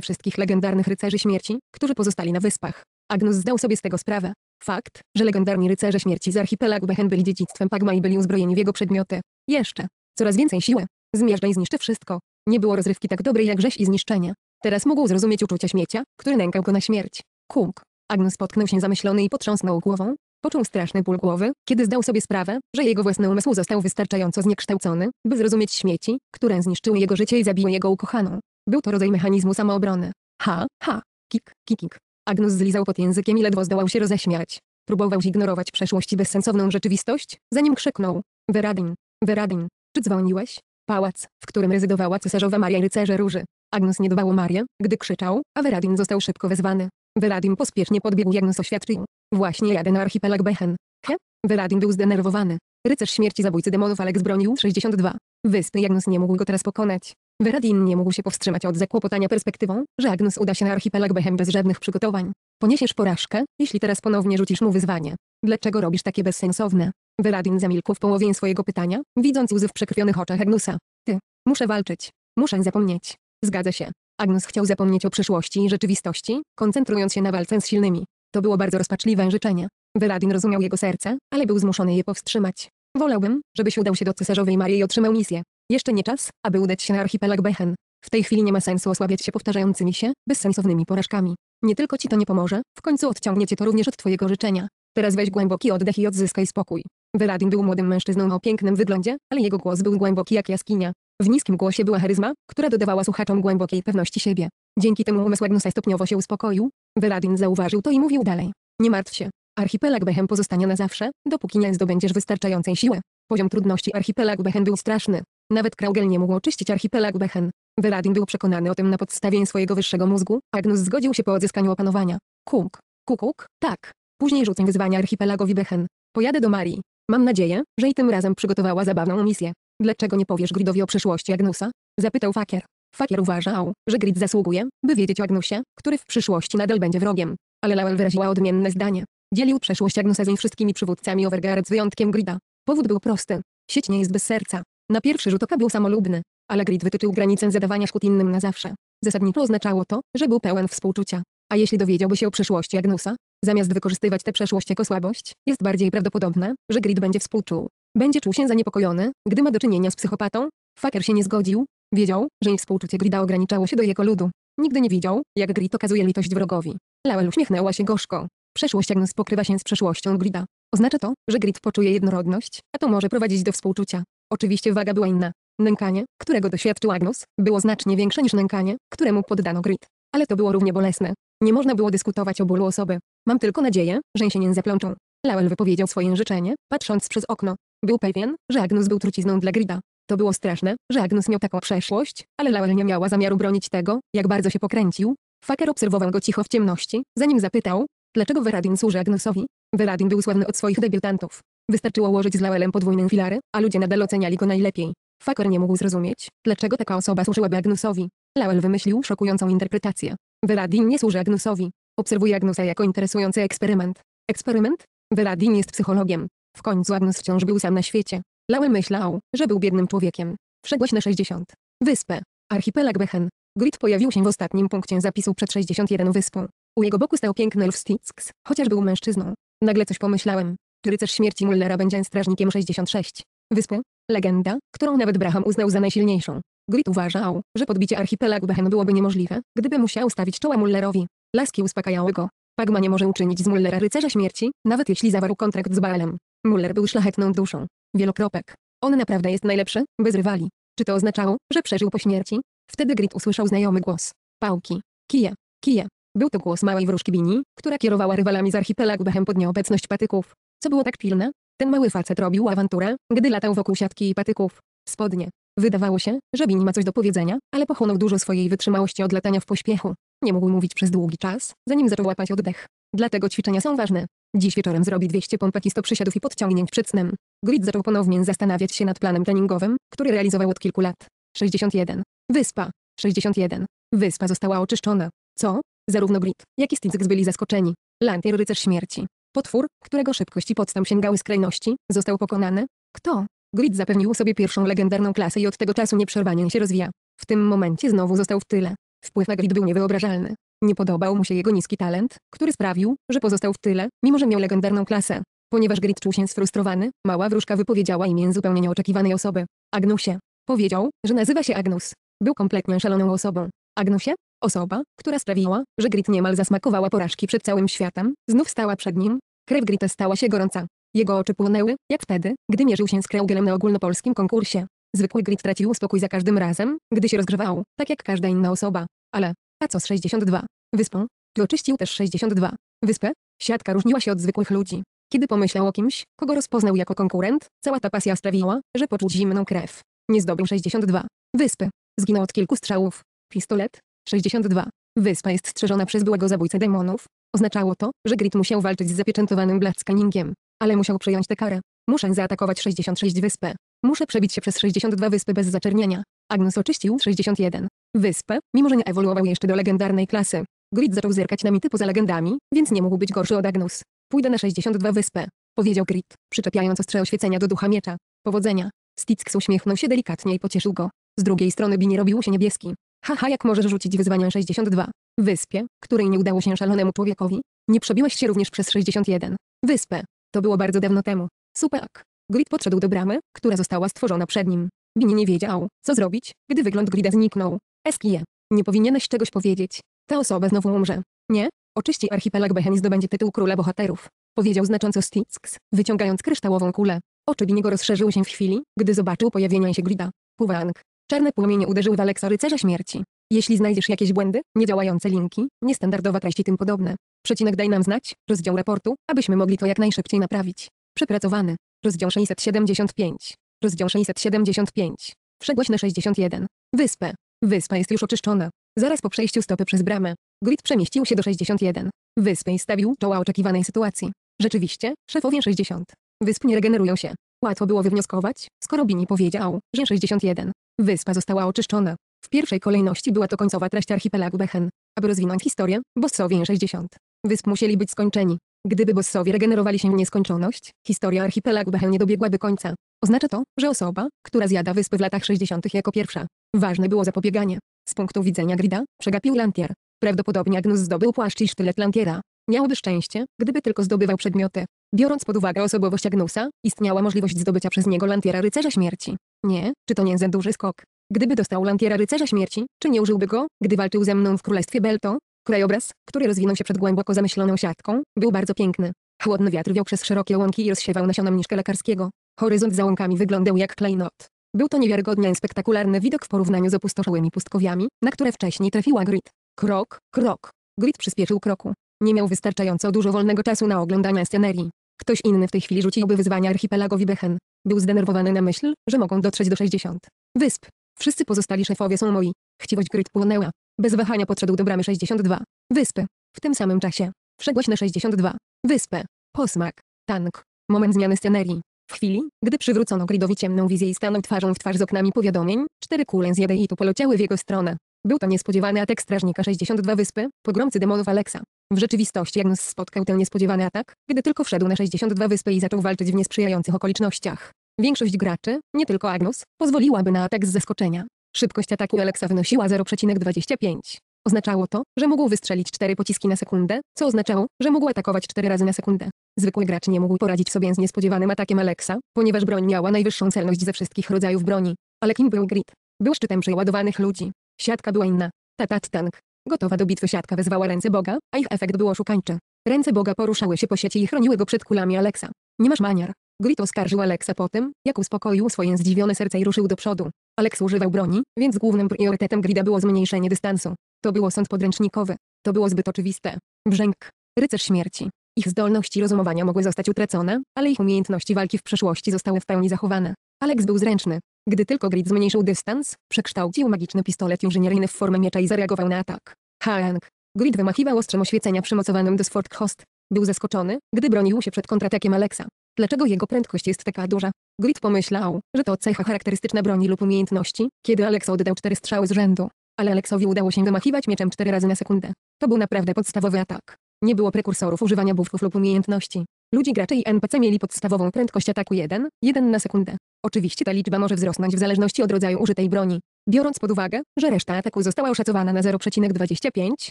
wszystkich legendarnych rycerzy śmierci, którzy pozostali na wyspach. Agnus zdał sobie z tego sprawę. Fakt, że legendarni rycerze śmierci z archipelagu Behen byli dziedzictwem Pagma i byli uzbrojeni w jego przedmioty. Jeszcze. Coraz więcej siły. Zmierzaj zniszczy wszystko. Nie było rozrywki tak dobrej jak rzeź i zniszczenia. Teraz mógł zrozumieć uczucia śmiecia, który nękał go na śmierć. Kung. Agnus potknął się zamyślony i potrząsnął głową. Poczuł straszny ból głowy, kiedy zdał sobie sprawę, że jego własny umysł został wystarczająco zniekształcony, by zrozumieć śmieci, które zniszczyły jego życie i zabiły jego ukochaną. Był to rodzaj mechanizmu samoobrony. Ha, ha, kik, kikik. Agnus zlizał pod językiem i ledwo zdołał się roześmiać. Próbował zignorować przeszłość i bezsensowną rzeczywistość, zanim krzyknął. Veradin, Veradin, czy dzwoniłeś? pałac, w którym rezydowała cesarzowa Maria i rycerze róży. Agnus nie dbał o Marię, gdy krzyczał, a Veradin został szybko wezwany. Veradin pospiesznie podbiegł i Agnus oświadczył. Właśnie jadę na archipelag Behen. He? Veradin był zdenerwowany. Rycerz śmierci zabójcy demonów Alex bronił 62. Wyspy Agnus nie mógł go teraz pokonać. Veradin nie mógł się powstrzymać od zakłopotania perspektywą, że Agnus uda się na archipelag Bechem bez żadnych przygotowań. Poniesiesz porażkę, jeśli teraz ponownie rzucisz mu wyzwanie. Dlaczego robisz takie bezsensowne? Wyradin zamilkł w połowie swojego pytania, widząc łzy w przekrwionych oczach Agnusa. Ty. Muszę walczyć. Muszę zapomnieć. Zgadza się. Agnus chciał zapomnieć o przeszłości i rzeczywistości, koncentrując się na walce z silnymi. To było bardzo rozpaczliwe życzenie. Wyradin rozumiał jego serce, ale był zmuszony je powstrzymać. Wolałbym, żebyś udał się do cesarzowej Marii i otrzymał misję. Jeszcze nie czas, aby udać się na archipelag Behen. W tej chwili nie ma sensu osłabiać się powtarzającymi się, bezsensownymi porażkami. Nie tylko ci to nie pomoże, w końcu odciągniecie to również od twojego życzenia. Teraz weź głęboki oddech i odzyskaj spokój. Veladin był młodym mężczyzną o pięknym wyglądzie, ale jego głos był głęboki jak jaskinia. W niskim głosie była charyzma, która dodawała słuchaczom głębokiej pewności siebie. Dzięki temu umysł Agnusa stopniowo się uspokoił. Veladin zauważył to i mówił dalej. Nie martw się. Archipelag Behem pozostanie na zawsze, dopóki nie zdobędziesz wystarczającej siły. Poziom trudności archipelag Behem był straszny. Nawet Kraugel nie mógł oczyścić archipelag Behem. Veladin był przekonany o tym na podstawie swojego wyższego mózgu. Agnus zgodził się po odzyskaniu opanowania. Kuk. Kukuk? Tak. Później rzucę wyzwania archipelagowi Bechen. Pojadę do Marii. Mam nadzieję, że i tym razem przygotowała zabawną misję. Dlaczego nie powiesz Gridowi o przyszłości Agnusa? Zapytał Fakier. Fakier uważał, że Grid zasługuje, by wiedzieć o Agnusie, który w przyszłości nadal będzie wrogiem. Ale Lawel wyraziła odmienne zdanie. Dzielił przeszłość Agnusa ze wszystkimi przywódcami Overgard z wyjątkiem Grida. Powód był prosty. Sieć nie jest bez serca. Na pierwszy rzut oka był samolubny, ale Grid wytyczył granicę zadawania szkód innym na zawsze. Zasadniczo oznaczało to, że był pełen współczucia. A jeśli dowiedziałby się o przyszłości Agnusa, Zamiast wykorzystywać tę przeszłość jako słabość, jest bardziej prawdopodobne, że Grid będzie współczuł. Będzie czuł się zaniepokojony, gdy ma do czynienia z psychopatą. Faker się nie zgodził. Wiedział, że ich współczucie Grida ograniczało się do jego ludu. Nigdy nie widział, jak Grid okazuje litość wrogowi. Lawel uśmiechnęła się gorzko. Przeszłość Agnes pokrywa się z przeszłością Grida. Oznacza to, że Grid poczuje jednorodność, a to może prowadzić do współczucia. Oczywiście waga była inna. Nękanie, którego doświadczył Agnus, było znacznie większe niż nękanie, któremu poddano Grid. Ale to było równie bolesne. Nie można było dyskutować o bólu osoby, Mam tylko nadzieję, że się nie zaplączą. Lowell wypowiedział swoje życzenie, patrząc przez okno. Był pewien, że Agnus był trucizną dla Grida. To było straszne, że Agnus miał taką przeszłość, ale Lowell nie miała zamiaru bronić tego, jak bardzo się pokręcił. Faker obserwował go cicho w ciemności, zanim zapytał, dlaczego Veradin służy Agnusowi. Veradin był sławny od swoich debiutantów. Wystarczyło łożyć z Lowellem podwójne filary, a ludzie nadal oceniali go najlepiej. Faker nie mógł zrozumieć, dlaczego taka osoba służyłaby Agnusowi. Lowell wymyślił szokującą interpretację. Veradin nie służy Agnusowi. Obserwuje Agnusa jako interesujący eksperyment. Eksperyment? Veradin jest psychologiem. W końcu Agnus wciąż był sam na świecie. Lały myślał, że był biednym człowiekiem. Wszedłeś na 60. Wyspę. Archipelag Bechen. Grid pojawił się w ostatnim punkcie zapisu przed 61 wyspą. U jego boku stał piękny Lwsticks, chociaż był mężczyzną. Nagle coś pomyślałem. Rycerz śmierci Mullera będzie strażnikiem 66. Wyspę, Legenda, którą nawet Braham uznał za najsilniejszą. Grit uważał, że podbicie archipelagu Behen byłoby niemożliwe, gdyby musiał stawić czoła Mullerowi. Laski uspokajały go. Pagma nie może uczynić z Mullera rycerza śmierci, nawet jeśli zawarł kontrakt z Baalem. Muller był szlachetną duszą. Wielokropek. On naprawdę jest najlepszy, bez rywali. Czy to oznaczało, że przeżył po śmierci? Wtedy Grit usłyszał znajomy głos. Pałki. Kije. Kije. Był to głos małej wróżki Bini, która kierowała rywalami z archipelagu Bechem pod nieobecność patyków. Co było tak pilne? Ten mały facet robił awanturę, gdy latał wokół siatki i patyków. Spodnie. Wydawało się, że Bini ma coś do powiedzenia, ale pochłonął dużo swojej wytrzymałości od latania w pośpiechu. Nie mógł mówić przez długi czas, zanim zaczął łapać oddech. Dlatego ćwiczenia są ważne. Dziś wieczorem zrobi 200 pompek i 100 przysiadów i podciągnięć przed snem. Grid zaczął ponownie zastanawiać się nad planem treningowym, który realizował od kilku lat. 61. Wyspa. 61. Wyspa została oczyszczona. Co? Zarówno Grid, jak i Stinks byli zaskoczeni. Lantier rycerz śmierci. Potwór, którego szybkość i podstęp sięgały skrajności, został pokonany. Kto? Grid zapewnił sobie pierwszą legendarną klasę i od tego czasu nieprzerwanie się rozwija. W tym momencie znowu został w tyle. Wpływ na Grid był niewyobrażalny. Nie podobał mu się jego niski talent, który sprawił, że pozostał w tyle, mimo że miał legendarną klasę. Ponieważ Grit czuł się sfrustrowany, mała wróżka wypowiedziała imię zupełnie nieoczekiwanej osoby. Agnusie. Powiedział, że nazywa się Agnus. Był kompletnie szaloną osobą. Agnusie? Osoba, która sprawiła, że Grit niemal zasmakowała porażki przed całym światem, znów stała przed nim. Krew Grita stała się gorąca. Jego oczy płonęły, jak wtedy, gdy mierzył się z Kreugelem na ogólnopolskim konkursie. Zwykły grid tracił spokój za każdym razem, gdy się rozgrzewał, tak jak każda inna osoba. Ale, a co z 62? Wyspą? Tu oczyścił też 62. Wyspę? Siatka różniła się od zwykłych ludzi. Kiedy pomyślał o kimś, kogo rozpoznał jako konkurent, cała ta pasja sprawiła, że poczuł zimną krew. Nie zdobył 62. Wyspy. Zginął od kilku strzałów. Pistolet? 62. Wyspa jest strzeżona przez byłego zabójcę demonów. Oznaczało to, że Grit musiał walczyć z zapieczętowanym blackanningiem. Ale musiał przyjąć tę karę. Muszę zaatakować 66 wyspę. Muszę przebić się przez 62 wyspy bez zaczernienia. Agnus oczyścił 61 wyspę, mimo że nie ewoluował jeszcze do legendarnej klasy. Grid zaczął zerkać na mity poza legendami, więc nie mógł być gorszy od Agnus. Pójdę na 62 wyspę, powiedział Grid, przyczepiając ostrze oświecenia do ducha miecza. Powodzenia. Stickx uśmiechnął się delikatnie i pocieszył go. Z drugiej strony Bini robił się niebieski. Haha, jak możesz rzucić wyzwanie 62? Wyspie, której nie udało się szalonemu człowiekowi? Nie przebiłeś się również przez 61. Wyspę. To było bardzo dawno temu. Supak. Grid podszedł do bramy, która została stworzona przed nim. Bini nie wiedział, co zrobić, gdy wygląd Grida zniknął. Eskie, Nie powinieneś czegoś powiedzieć. Ta osoba znowu umrze. Nie? Oczyści archipelag Behen i zdobędzie tytuł króla bohaterów. Powiedział znacząco Styx, wyciągając kryształową kulę. Oczy Biniego rozszerzyły się w chwili, gdy zobaczył pojawienie się Grida. Puwang. Czarne płomienie uderzyły w Aleksa rycerza śmierci. Jeśli znajdziesz jakieś błędy, niedziałające linki, niestandardowa treść i tym podobne. Przecinek daj nam znać, rozdział raportu, abyśmy mogli to jak najszybciej naprawić. Przepracowany. Rozdział 675. Rozdział 675. Przegłośne 61. Wyspę. Wyspa jest już oczyszczona. Zaraz po przejściu stopy przez bramę, Grid przemieścił się do 61. Wyspy i stawił czoła oczekiwanej sytuacji. Rzeczywiście, szefowie 60. Wysp nie regenerują się. Łatwo było wywnioskować, skoro Bini powiedział, że 61. Wyspa została oczyszczona. W pierwszej kolejności była to końcowa treść archipelagu Bechen. Aby rozwinąć historię, bossowie 60. Wysp musieli być skończeni. Gdyby bossowie regenerowali się w nieskończoność, historia archipelagu Behel nie dobiegłaby końca. Oznacza to, że osoba, która zjada wyspy w latach 60. jako pierwsza. Ważne było zapobieganie. Z punktu widzenia Grida, przegapił Lantier. Prawdopodobnie Agnus zdobył płaszcz i sztylet Lantiera. Miałoby szczęście, gdyby tylko zdobywał przedmioty. Biorąc pod uwagę osobowość Agnusa, istniała możliwość zdobycia przez niego Lantiera Rycerza Śmierci. Nie, czy to nie za duży skok? Gdyby dostał Lantiera Rycerza Śmierci, czy nie użyłby go, gdy walczył ze mną w Królestwie Belto? Krajobraz, który rozwinął się przed głęboko zamyśloną siatką, był bardzo piękny. Chłodny wiatr wiał przez szerokie łąki i rozsiewał nasiona mniszka lekarskiego. Horyzont za łąkami wyglądał jak klejnot. Był to niewiarygodnie spektakularny widok w porównaniu z opustoszałymi pustkowiami, na które wcześniej trafiła Grit. Krok, krok. Grit przyspieszył kroku. Nie miał wystarczająco dużo wolnego czasu na oglądanie scenerii. Ktoś inny w tej chwili rzuciłby wyzwania archipelagowi Bechen. Był zdenerwowany na myśl, że mogą dotrzeć do 60 wysp. Wszyscy pozostali szefowie są moi. Chciwość Grit płonęła. Bez wahania podszedł do bramy 62. Wyspy. W tym samym czasie. Przegłośne 62. Wyspę. Posmak. Tank. Moment zmiany scenerii. W chwili, gdy przywrócono Gridowi ciemną wizję i stanął twarzą w twarz z oknami powiadomień, cztery kule z jednej tu poleciały w jego stronę. Był to niespodziewany atak strażnika 62 wyspy, pogromcy demonów Alexa. W rzeczywistości Agnus spotkał ten niespodziewany atak, gdy tylko wszedł na 62 wyspy i zaczął walczyć w niesprzyjających okolicznościach. Większość graczy, nie tylko Agnus, pozwoliłaby na atak z zaskoczenia. Szybkość ataku Alexa wynosiła 0,25. Oznaczało to, że mógł wystrzelić 4 pociski na sekundę, co oznaczało, że mógł atakować 4 razy na sekundę. Zwykły gracz nie mógł poradzić sobie z niespodziewanym atakiem Alexa, ponieważ broń miała najwyższą celność ze wszystkich rodzajów broni. Ale kim był Grid? Był szczytem przeładowanych ludzi. Siatka była inna. Tatat tank. Gotowa do bitwy siatka wezwała ręce Boga, a ich efekt był oszukańczy. Ręce Boga poruszały się po sieci i chroniły go przed kulami Alexa. Nie masz maniar. Grit oskarżył Alexa po tym, jak uspokoił swoje zdziwione serce i ruszył do przodu. Alex używał broni, więc głównym priorytetem Grida było zmniejszenie dystansu. To było sąd podręcznikowy. To było zbyt oczywiste. Brzęk. Rycerz śmierci. Ich zdolności rozumowania mogły zostać utracone, ale ich umiejętności walki w przeszłości zostały w pełni zachowane. Alex był zręczny. Gdy tylko Grid zmniejszył dystans, przekształcił magiczny pistolet inżynieryjny w formę miecza i zareagował na atak. Hank. Grid wymachiwał ostrzem oświecenia przymocowanym do Sfort Host. Był zaskoczony, gdy bronił się przed kontratakiem Alexa. Dlaczego jego prędkość jest taka duża? Grid pomyślał, że to cecha charakterystyczna broni lub umiejętności, kiedy Alex oddał cztery strzały z rzędu. Ale Alexowi udało się wymachiwać mieczem cztery razy na sekundę. To był naprawdę podstawowy atak. Nie było prekursorów używania buffów lub umiejętności. Ludzi gracze i NPC mieli podstawową prędkość ataku 1, 1 na sekundę. Oczywiście ta liczba może wzrosnąć w zależności od rodzaju użytej broni. Biorąc pod uwagę, że reszta ataku została oszacowana na 0,25,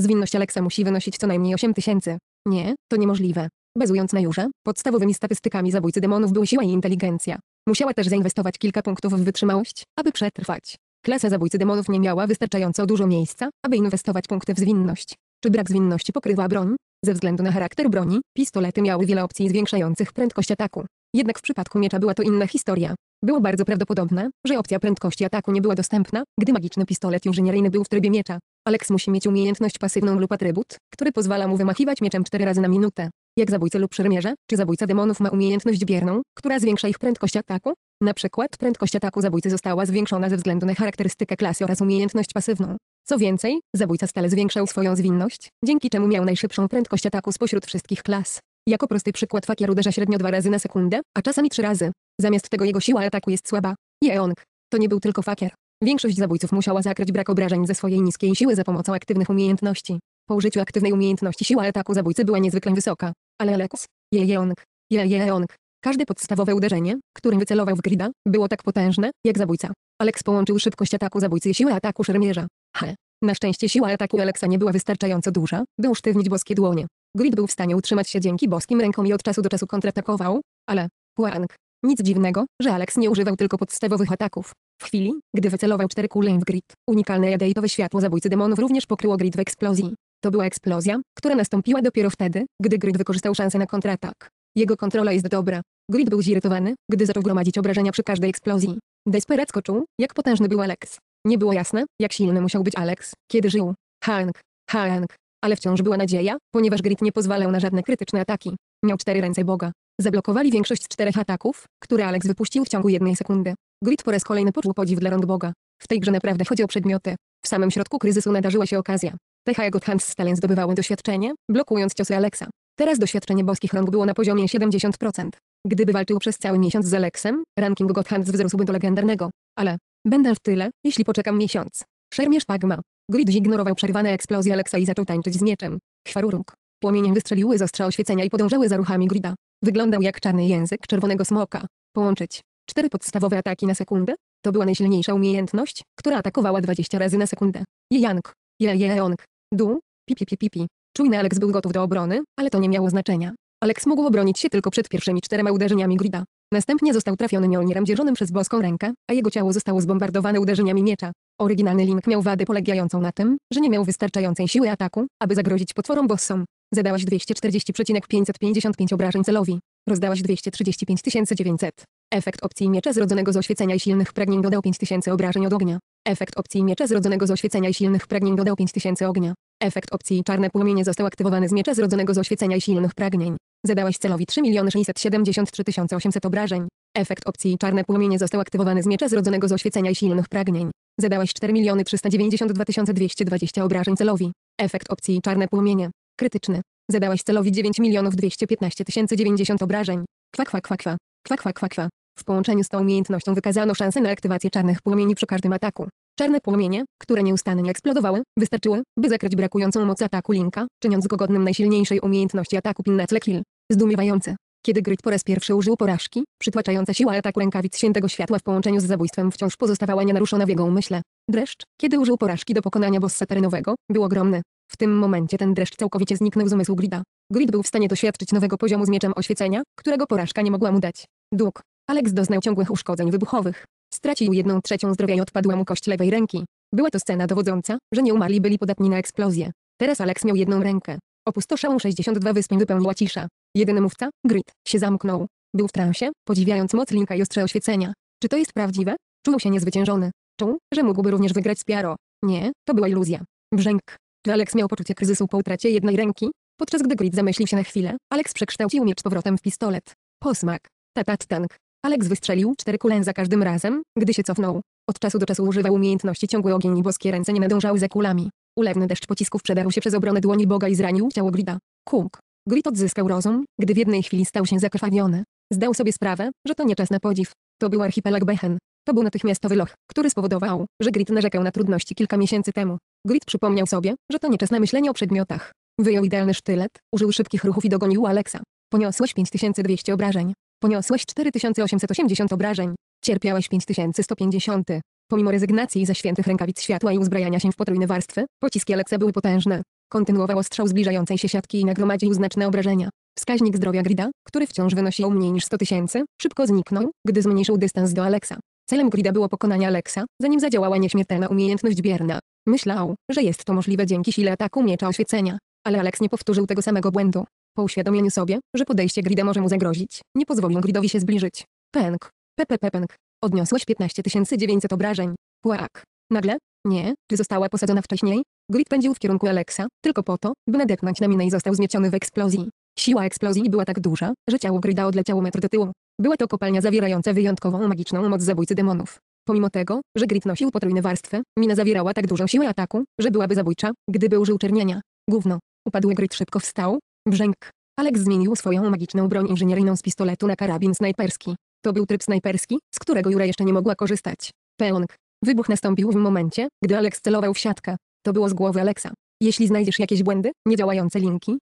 zwinność Alexa musi wynosić co najmniej 8000. Nie, to niemożliwe. Bezując na Jurze, podstawowymi statystykami zabójcy demonów były siła i inteligencja. Musiała też zainwestować kilka punktów w wytrzymałość, aby przetrwać. Klasa zabójcy demonów nie miała wystarczająco dużo miejsca, aby inwestować punkty w zwinność. Czy brak zwinności pokrywa broń? Ze względu na charakter broni, pistolety miały wiele opcji zwiększających prędkość ataku. Jednak w przypadku miecza była to inna historia. Było bardzo prawdopodobne, że opcja prędkości ataku nie była dostępna, gdy magiczny pistolet inżynieryjny był w trybie miecza. Aleks musi mieć umiejętność pasywną lub atrybut, który pozwala mu wymachiwać mieczem 4 razy na minutę. Jak zabójca lub szermierze, czy zabójca demonów ma umiejętność bierną, która zwiększa ich prędkość ataku? Na przykład prędkość ataku zabójcy została zwiększona ze względu na charakterystykę klasy oraz umiejętność pasywną. Co więcej, zabójca stale zwiększał swoją zwinność, dzięki czemu miał najszybszą prędkość ataku spośród wszystkich klas. Jako prosty przykład fakier uderza średnio dwa razy na sekundę, a czasami trzy razy. Zamiast tego jego siła ataku jest słaba. Jeong. To nie był tylko fakier. Większość zabójców musiała zakryć brak obrażeń ze swojej niskiej siły za pomocą aktywnych umiejętności. Po użyciu aktywnej umiejętności siła ataku zabójcy była niezwykle wysoka. Ale Aleks, Jeong. Jejeong. Każde podstawowe uderzenie, którym wycelował w grida, było tak potężne, jak zabójca. Aleks połączył szybkość ataku zabójcy i siłę ataku szermierza. He. Na szczęście siła ataku Aleksa nie była wystarczająco duża, by usztywnić boskie dłonie. Grid był w stanie utrzymać się dzięki boskim rękom i od czasu do czasu kontratakował, ale... Płank. Nic dziwnego, że Alex nie używał tylko podstawowych ataków. W chwili, gdy wycelował cztery kule w grid, unikalne jadeitowe światło zabójcy demonów również pokryło grid w eksplozji. To była eksplozja, która nastąpiła dopiero wtedy, gdy grid wykorzystał szansę na kontratak. Jego kontrola jest dobra. Grid był zirytowany, gdy zaczął gromadzić obrażenia przy każdej eksplozji. Desperacko czuł, jak potężny był Alex. Nie było jasne, jak silny musiał być Alex, kiedy żył. Hank. Hank. Ale wciąż była nadzieja, ponieważ Grid nie pozwalał na żadne krytyczne ataki. Miał cztery ręce Boga. Zablokowali większość z czterech ataków, które Alex wypuścił w ciągu jednej sekundy. Grid po raz kolejny poczuł podziw dla rąk Boga. W tej grze naprawdę chodzi o przedmioty. W samym środku kryzysu nadarzyła się okazja. Techa jego Hans Stalen zdobywały doświadczenie, blokując ciosy Alexa. Teraz doświadczenie boskich rąk było na poziomie 70%. Gdyby walczył przez cały miesiąc z Alexem, ranking Gotthand wzrósłby do legendarnego. Ale będę w tyle, jeśli poczekam miesiąc. Szermierz Pagma. Grid zignorował przerwane eksplozje Alexa i zaczął tańczyć z mieczem. Chwaruruk. Płomienie wystrzeliły z ostrza oświecenia i podążały za ruchami Grida. Wyglądał jak czarny język czerwonego smoka. Połączyć. Cztery podstawowe ataki na sekundę? To była najsilniejsza umiejętność, która atakowała 20 razy na sekundę. Jejank. Jejejeong. Du. Pipi pipi pipi. Czujny Alex był gotów do obrony, ale to nie miało znaczenia. Alex mógł obronić się tylko przed pierwszymi czterema uderzeniami Grida. Następnie został trafiony Mjolnirem dzierżonym przez boską rękę, a jego ciało zostało zbombardowane uderzeniami miecza. Oryginalny Link miał wadę polegającą na tym, że nie miał wystarczającej siły ataku, aby zagrozić potworom bossom. Zadałaś 240,555 obrażeń celowi. Rozdałaś 235 900. Efekt opcji miecza zrodzonego z oświecenia i silnych pragnień dodał 5000 obrażeń od ognia. Efekt opcji miecza zrodzonego z oświecenia i silnych pragnień dodał 5000 ognia. Efekt opcji czarne płomienie został aktywowany z miecza zrodzonego z oświecenia i silnych pragnień. Zadałaś celowi 3 673 800 obrażeń. Efekt opcji czarne płomienie został aktywowany z miecza zrodzonego z oświecenia i silnych pragnień. Zadałaś 4 miliony 392 220 obrażeń celowi. Efekt opcji czarne płomienie. Krytyczny. Zadałaś celowi 9 milionów 215 090 obrażeń. Kwa kwa kwa kwa. Kwa kwa kwa kwa. W połączeniu z tą umiejętnością wykazano szansę na aktywację czarnych płomieni przy każdym ataku. Czarne płomienie, które nieustannie eksplodowały, wystarczyły, by zakryć brakującą moc ataku Linka, czyniąc go godnym najsilniejszej umiejętności ataku Pinnacle Kill. Zdumiewające. Kiedy Gryt po raz pierwszy użył porażki, przytłaczająca siła ataku rękawic świętego światła w połączeniu z zabójstwem wciąż pozostawała nienaruszona w jego umyśle. Dreszcz, kiedy użył porażki do pokonania bossa terenowego, był ogromny. W tym momencie ten dreszcz całkowicie zniknął z umysłu Grida. Grid był w stanie doświadczyć nowego poziomu z mieczem oświecenia, którego porażka nie mogła mu dać. Dług. Alex doznał ciągłych uszkodzeń wybuchowych. Stracił jedną trzecią zdrowia i odpadła mu kość lewej ręki. Była to scena dowodząca, że nie umarli byli podatni na eksplozję. Teraz Alex miał jedną rękę. Opustoszałą 62 wyspę wypełniła cisza. Jedyny mówca, Grit, się zamknął. Był w transie, podziwiając moc Linka i ostrze oświecenia. Czy to jest prawdziwe? Czuł się niezwyciężony. Czuł, że mógłby również wygrać z Piaro. Nie, to była iluzja. Brzęk. Alex miał poczucie kryzysu po utracie jednej ręki, podczas gdy Grit zamyślił się na chwilę, Alex przekształcił miecz powrotem w pistolet. Posmak. Tatat tank. Alex wystrzelił cztery kulen za każdym razem, gdy się cofnął. Od czasu do czasu używał umiejętności ciągły ogień i boskie ręce nie nadążały za kulami. Ulewny deszcz pocisków przedarł się przez obronę dłoni Boga i zranił ciało Grida. Kuk. Grit odzyskał rozum, gdy w jednej chwili stał się zakrwawiony. Zdał sobie sprawę, że to nie czas na podziw. To był archipelag Behen. To był natychmiastowy loch, który spowodował, że Grit narzekał na trudności kilka miesięcy temu. Grit przypomniał sobie, że to nie czas na myślenie o przedmiotach. Wyjął idealny sztylet, użył szybkich ruchów i dogonił Alexa. Poniosłeś 5200 obrażeń. Poniosłeś 4880 obrażeń. Cierpiałeś 5150. Pomimo rezygnacji ze świętych rękawic światła i uzbrajania się w potrójne warstwy, pociski Alexa były potężne kontynuowało ostrzał zbliżającej się siatki i nagromadził znaczne obrażenia. Wskaźnik zdrowia Grida, który wciąż wynosił mniej niż 100 tysięcy, szybko zniknął, gdy zmniejszył dystans do Alexa. Celem Grida było pokonanie Alexa, zanim zadziałała nieśmiertelna umiejętność bierna. Myślał, że jest to możliwe dzięki sile ataku miecza oświecenia, ale Alex nie powtórzył tego samego błędu. Po uświadomieniu sobie, że podejście Grida może mu zagrozić, nie pozwolił Gridowi się zbliżyć. Pęk. PPP pęk. Odniosłeś 15 900 obrażeń. Płak. Nagle? Nie, czy została posadzona wcześniej? Grid pędził w kierunku Alexa, tylko po to, by nadepnąć na minę i został zmieciony w eksplozji. Siła eksplozji była tak duża, że ciało Grida odleciało metr do tyłu. Była to kopalnia zawierająca wyjątkową magiczną moc zabójcy demonów. Pomimo tego, że Grid nosił potrójne warstwę, mina zawierała tak dużą siłę ataku, że byłaby zabójcza, gdyby użył czernienia. Gówno. Upadły Grid szybko wstał. Brzęk. Alex zmienił swoją magiczną broń inżynieryjną z pistoletu na karabin snajperski. To był tryb snajperski, z którego Jura jeszcze nie mogła korzystać. Pęk. Wybuch nastąpił w momencie, gdy Alex celował w siatkę. To było z głowy Alexa. Jeśli znajdziesz jakieś błędy, niedziałające linki,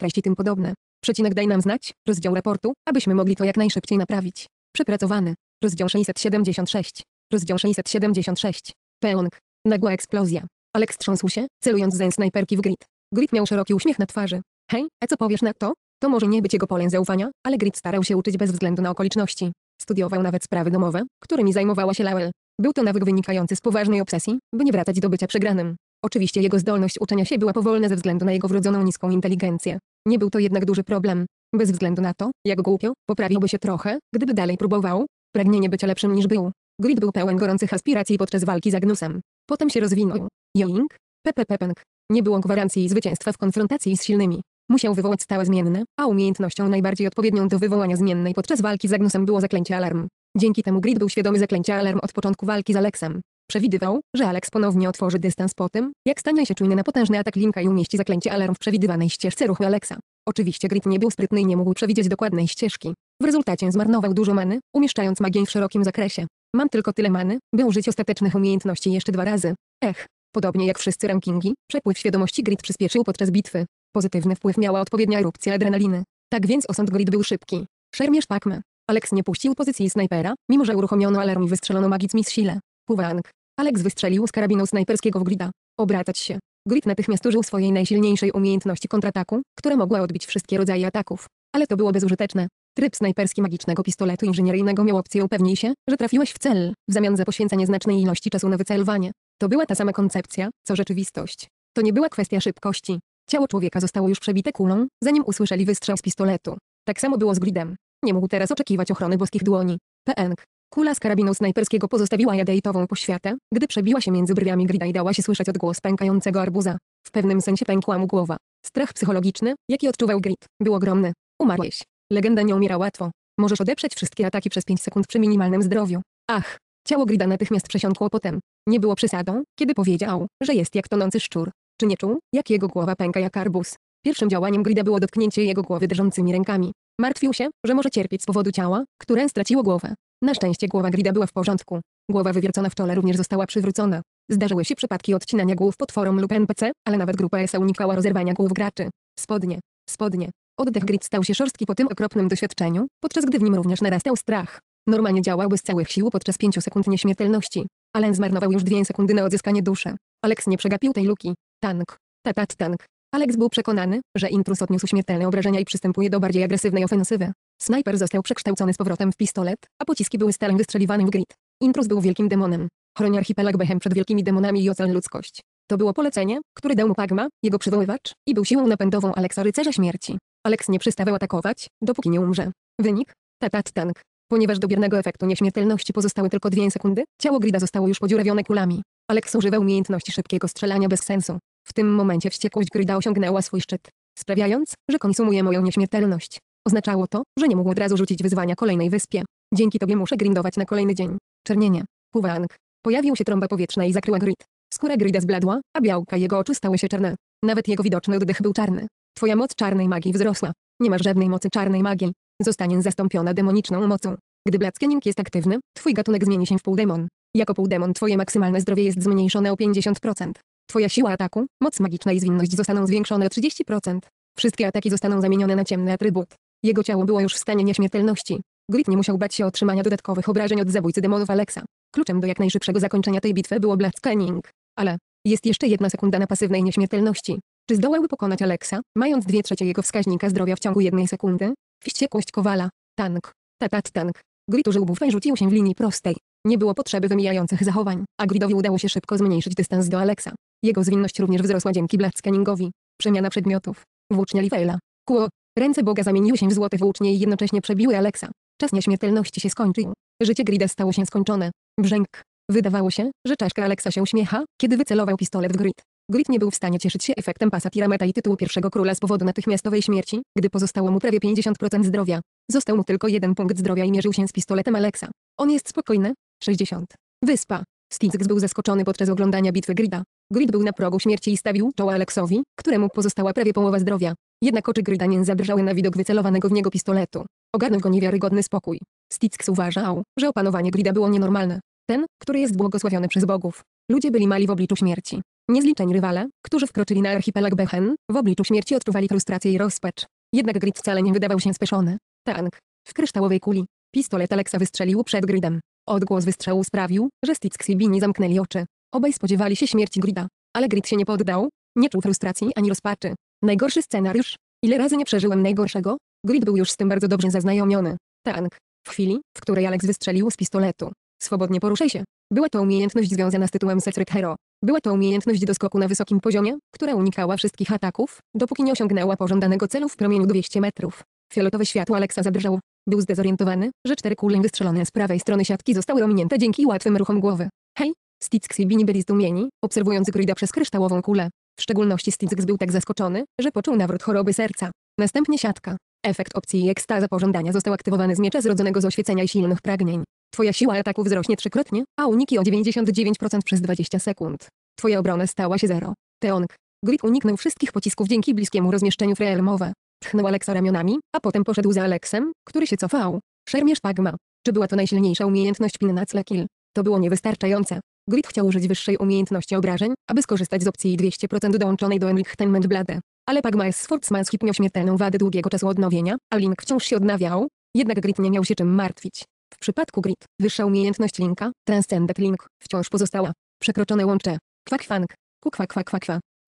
treść i tym podobne. Przecinek daj nam znać, rozdział raportu, abyśmy mogli to jak najszybciej naprawić. Przepracowany. Rozdział 676. Rozdział 676. Peong. Nagła eksplozja. Alex trząsł się, celując ze snajperki w grid. Grid miał szeroki uśmiech na twarzy. Hej, a co powiesz na to? To może nie być jego polem zaufania, ale Grid starał się uczyć bez względu na okoliczności. Studiował nawet sprawy domowe, którymi zajmowała się Lowell. Był to nawyk wynikający z poważnej obsesji, by nie wracać do bycia przegranym. Oczywiście jego zdolność uczenia się była powolna ze względu na jego wrodzoną niską inteligencję. Nie był to jednak duży problem. Bez względu na to, jak głupio, poprawiłby się trochę, gdyby dalej próbował. Pragnienie bycia lepszym niż był. Grid był pełen gorących aspiracji podczas walki z Agnusem. Potem się rozwinął. Joink, PPPPNK. Nie było gwarancji zwycięstwa w konfrontacji z silnymi. Musiał wywołać stałe zmienne, a umiejętnością najbardziej odpowiednią do wywołania zmiennej podczas walki z Agnusem było zaklęcie alarm. Dzięki temu Grid był świadomy zaklęcia alarm od początku walki z Alexem. Przewidywał, że Alex ponownie otworzy dystans po tym, jak stanie się czujny na potężny atak Linka i umieści zaklęcie alarm w przewidywanej ścieżce ruchu Alexa. Oczywiście Grid nie był sprytny i nie mógł przewidzieć dokładnej ścieżki. W rezultacie zmarnował dużo many, umieszczając magię w szerokim zakresie. Mam tylko tyle many, by użyć ostatecznych umiejętności jeszcze dwa razy. Ech. Podobnie jak wszyscy rankingi, przepływ świadomości Grid przyspieszył podczas bitwy. Pozytywny wpływ miała odpowiednia erupcja adrenaliny. Tak więc osąd Grid był szybki. Szermierz Pacme. Alex nie puścił pozycji snajpera, mimo że uruchomiono alarm i wystrzelono magic miss sile. Puwank. Alex wystrzelił z karabinu snajperskiego w Grida. Obracać się. Grid natychmiast użył swojej najsilniejszej umiejętności kontrataku, która mogła odbić wszystkie rodzaje ataków. Ale to było bezużyteczne. Tryb snajperski magicznego pistoletu inżynieryjnego miał opcję upewnij się, że trafiłeś w cel, w zamian za poświęcenie znacznej ilości czasu na wycelowanie. To była ta sama koncepcja, co rzeczywistość. To nie była kwestia szybkości. Ciało człowieka zostało już przebite kulą, zanim usłyszeli wystrzał z pistoletu. Tak samo było z gridem. Nie mógł teraz oczekiwać ochrony boskich dłoni. Pęk. Kula z karabinu snajperskiego pozostawiła jadeitową poświatę, gdy przebiła się między brwiami Grida i dała się słyszeć odgłos pękającego arbuza. W pewnym sensie pękła mu głowa. Strach psychologiczny, jaki odczuwał Grid, był ogromny. Umarłeś. Legenda nie umiera łatwo. Możesz odeprzeć wszystkie ataki przez 5 sekund przy minimalnym zdrowiu. Ach. Ciało Grida natychmiast przesiąkło potem. Nie było przesadą, kiedy powiedział, że jest jak tonący szczur. Czy nie czuł, jak jego głowa pęka jak arbuz? Pierwszym działaniem Grida było dotknięcie jego głowy drżącymi rękami. Martwił się, że może cierpieć z powodu ciała, które straciło głowę. Na szczęście głowa Grida była w porządku. Głowa wywiercona w czole również została przywrócona. Zdarzyły się przypadki odcinania głów potworom lub NPC, ale nawet grupa ESA unikała rozerwania głów graczy. Spodnie. Spodnie. Oddech Grid stał się szorstki po tym okropnym doświadczeniu, podczas gdy w nim również narastał strach. Normalnie działałby z całych sił podczas pięciu sekund nieśmiertelności. Alan zmarnował już dwie sekundy na odzyskanie duszy. Alex nie przegapił tej luki. Tank. Tatat tank. Alex był przekonany, że intrus odniósł śmiertelne obrażenia i przystępuje do bardziej agresywnej ofensywy. Snajper został przekształcony z powrotem w pistolet, a pociski były stalem wystrzeliwanym w grid. Intrus był wielkim demonem. Chroni archipelag Behem przed wielkimi demonami i ocen ludzkość. To było polecenie, które dał mu Pagma, jego przywoływacz, i był siłą napędową Aleksa Rycerza Śmierci. Alex nie przestawał atakować, dopóki nie umrze. Wynik? Tatat tank. Ponieważ do biernego efektu nieśmiertelności pozostały tylko dwie sekundy, ciało Grida zostało już podziurawione kulami. Alex używał umiejętności szybkiego strzelania bez sensu. W tym momencie wściekłość Gryda osiągnęła swój szczyt, sprawiając, że konsumuje moją nieśmiertelność. Oznaczało to, że nie mógł od razu rzucić wyzwania kolejnej wyspie. Dzięki tobie muszę grindować na kolejny dzień. Czernienie. Puwang. Pojawił się trąba powietrzna i zakryła Grid. Skóra Grida zbladła, a białka jego oczu stały się czarne. Nawet jego widoczny oddech był czarny. Twoja moc czarnej magii wzrosła. Nie masz żadnej mocy czarnej magii. Zostanie zastąpiona demoniczną mocą. Gdy Blackenink jest aktywny, twój gatunek zmieni się w półdemon. Jako półdemon twoje maksymalne zdrowie jest zmniejszone o 50%. Twoja siła ataku, moc magiczna i zwinność zostaną zwiększone o 30%. Wszystkie ataki zostaną zamienione na ciemny atrybut. Jego ciało było już w stanie nieśmiertelności. Grit nie musiał bać się otrzymania dodatkowych obrażeń od zabójcy demonów Alexa. Kluczem do jak najszybszego zakończenia tej bitwy było Blood Scanning. Ale jest jeszcze jedna sekunda na pasywnej nieśmiertelności. Czy zdołały pokonać Alexa, mając dwie trzecie jego wskaźnika zdrowia w ciągu jednej sekundy? Wściekłość Kowala. Tank. Tatat tank. Grit użył bufa i rzucił się w linii prostej. Nie było potrzeby wymijających zachowań, a Gridowi udało się szybko zmniejszyć dystans do Alexa. Jego zwinność również wzrosła dzięki blast scanningowi. Przemiana przedmiotów. Włócznia Livela. Kło. Ręce Boga zamieniły się w złote włócznie i jednocześnie przebiły Alexa. Czas nieśmiertelności się skończył. Życie Grida stało się skończone. Brzęk. Wydawało się, że czaszka Alexa się uśmiecha, kiedy wycelował pistolet w Grid. Grid nie był w stanie cieszyć się efektem pasa Tirameta i tytułu pierwszego króla z powodu natychmiastowej śmierci, gdy pozostało mu prawie 50% zdrowia. Został mu tylko jeden punkt zdrowia i mierzył się z pistoletem Alexa. On jest spokojny. 60. Wyspa. Stinks był zaskoczony podczas oglądania bitwy Grida. Grid był na progu śmierci i stawił czoła Alexowi, któremu pozostała prawie połowa zdrowia. Jednak oczy Grida nie zadrżały na widok wycelowanego w niego pistoletu. Ogarnął go niewiarygodny spokój. Stinks uważał, że opanowanie Grida było nienormalne. Ten, który jest błogosławiony przez bogów. Ludzie byli mali w obliczu śmierci. Niezliczeń rywale, którzy wkroczyli na archipelag Bechen, w obliczu śmierci odczuwali frustrację i rozpacz. Jednak Grid wcale nie wydawał się spieszony. Tank. W kryształowej kuli. Pistolet Alexa wystrzelił przed Gridem. Odgłos wystrzału sprawił, że i Bini zamknęli oczy. Obaj spodziewali się śmierci Grida, ale Grid się nie poddał, nie czuł frustracji ani rozpaczy. Najgorszy scenariusz. Ile razy nie przeżyłem najgorszego? Grid był już z tym bardzo dobrze zaznajomiony. Tank. W chwili, w której Alex wystrzelił z pistoletu. Swobodnie poruszaj się. Była to umiejętność związana z tytułem Secret Hero. Była to umiejętność do skoku na wysokim poziomie, która unikała wszystkich ataków, dopóki nie osiągnęła pożądanego celu w promieniu 200 metrów. Fioletowe światło Alexa zadrżało. Był zdezorientowany, że cztery kule wystrzelone z prawej strony siatki zostały ominięte dzięki łatwym ruchom głowy. Hej! Stitzks i Bini byli zdumieni, obserwując Grida przez kryształową kulę. W szczególności Stitzks był tak zaskoczony, że poczuł nawrót choroby serca. Następnie siatka. Efekt opcji i ekstaza pożądania został aktywowany z miecza zrodzonego z oświecenia i silnych pragnień. Twoja siła ataku wzrośnie trzykrotnie, a uniki o 99% przez 20 sekund. Twoja obrona stała się zero. Teong. Grid uniknął wszystkich pocisków dzięki bliskiemu rozmieszczeniu Freelmowe. Tchnął Aleksa ramionami, a potem poszedł za Aleksem, który się cofał. Szermierz Pagma. Czy była to najsilniejsza umiejętność Pinna Kill? To było niewystarczające. Grid chciał użyć wyższej umiejętności obrażeń, aby skorzystać z opcji 200% dołączonej do Enlightenment Blade. Ale Pagma jest sportsmanski miał śmiertelną wadę długiego czasu odnowienia, a Link wciąż się odnawiał, jednak Grid nie miał się czym martwić. W przypadku Grid, wyższa umiejętność Linka, Transcendent Link, wciąż pozostała. Przekroczone łącze. Kwak-fank. kwa kwa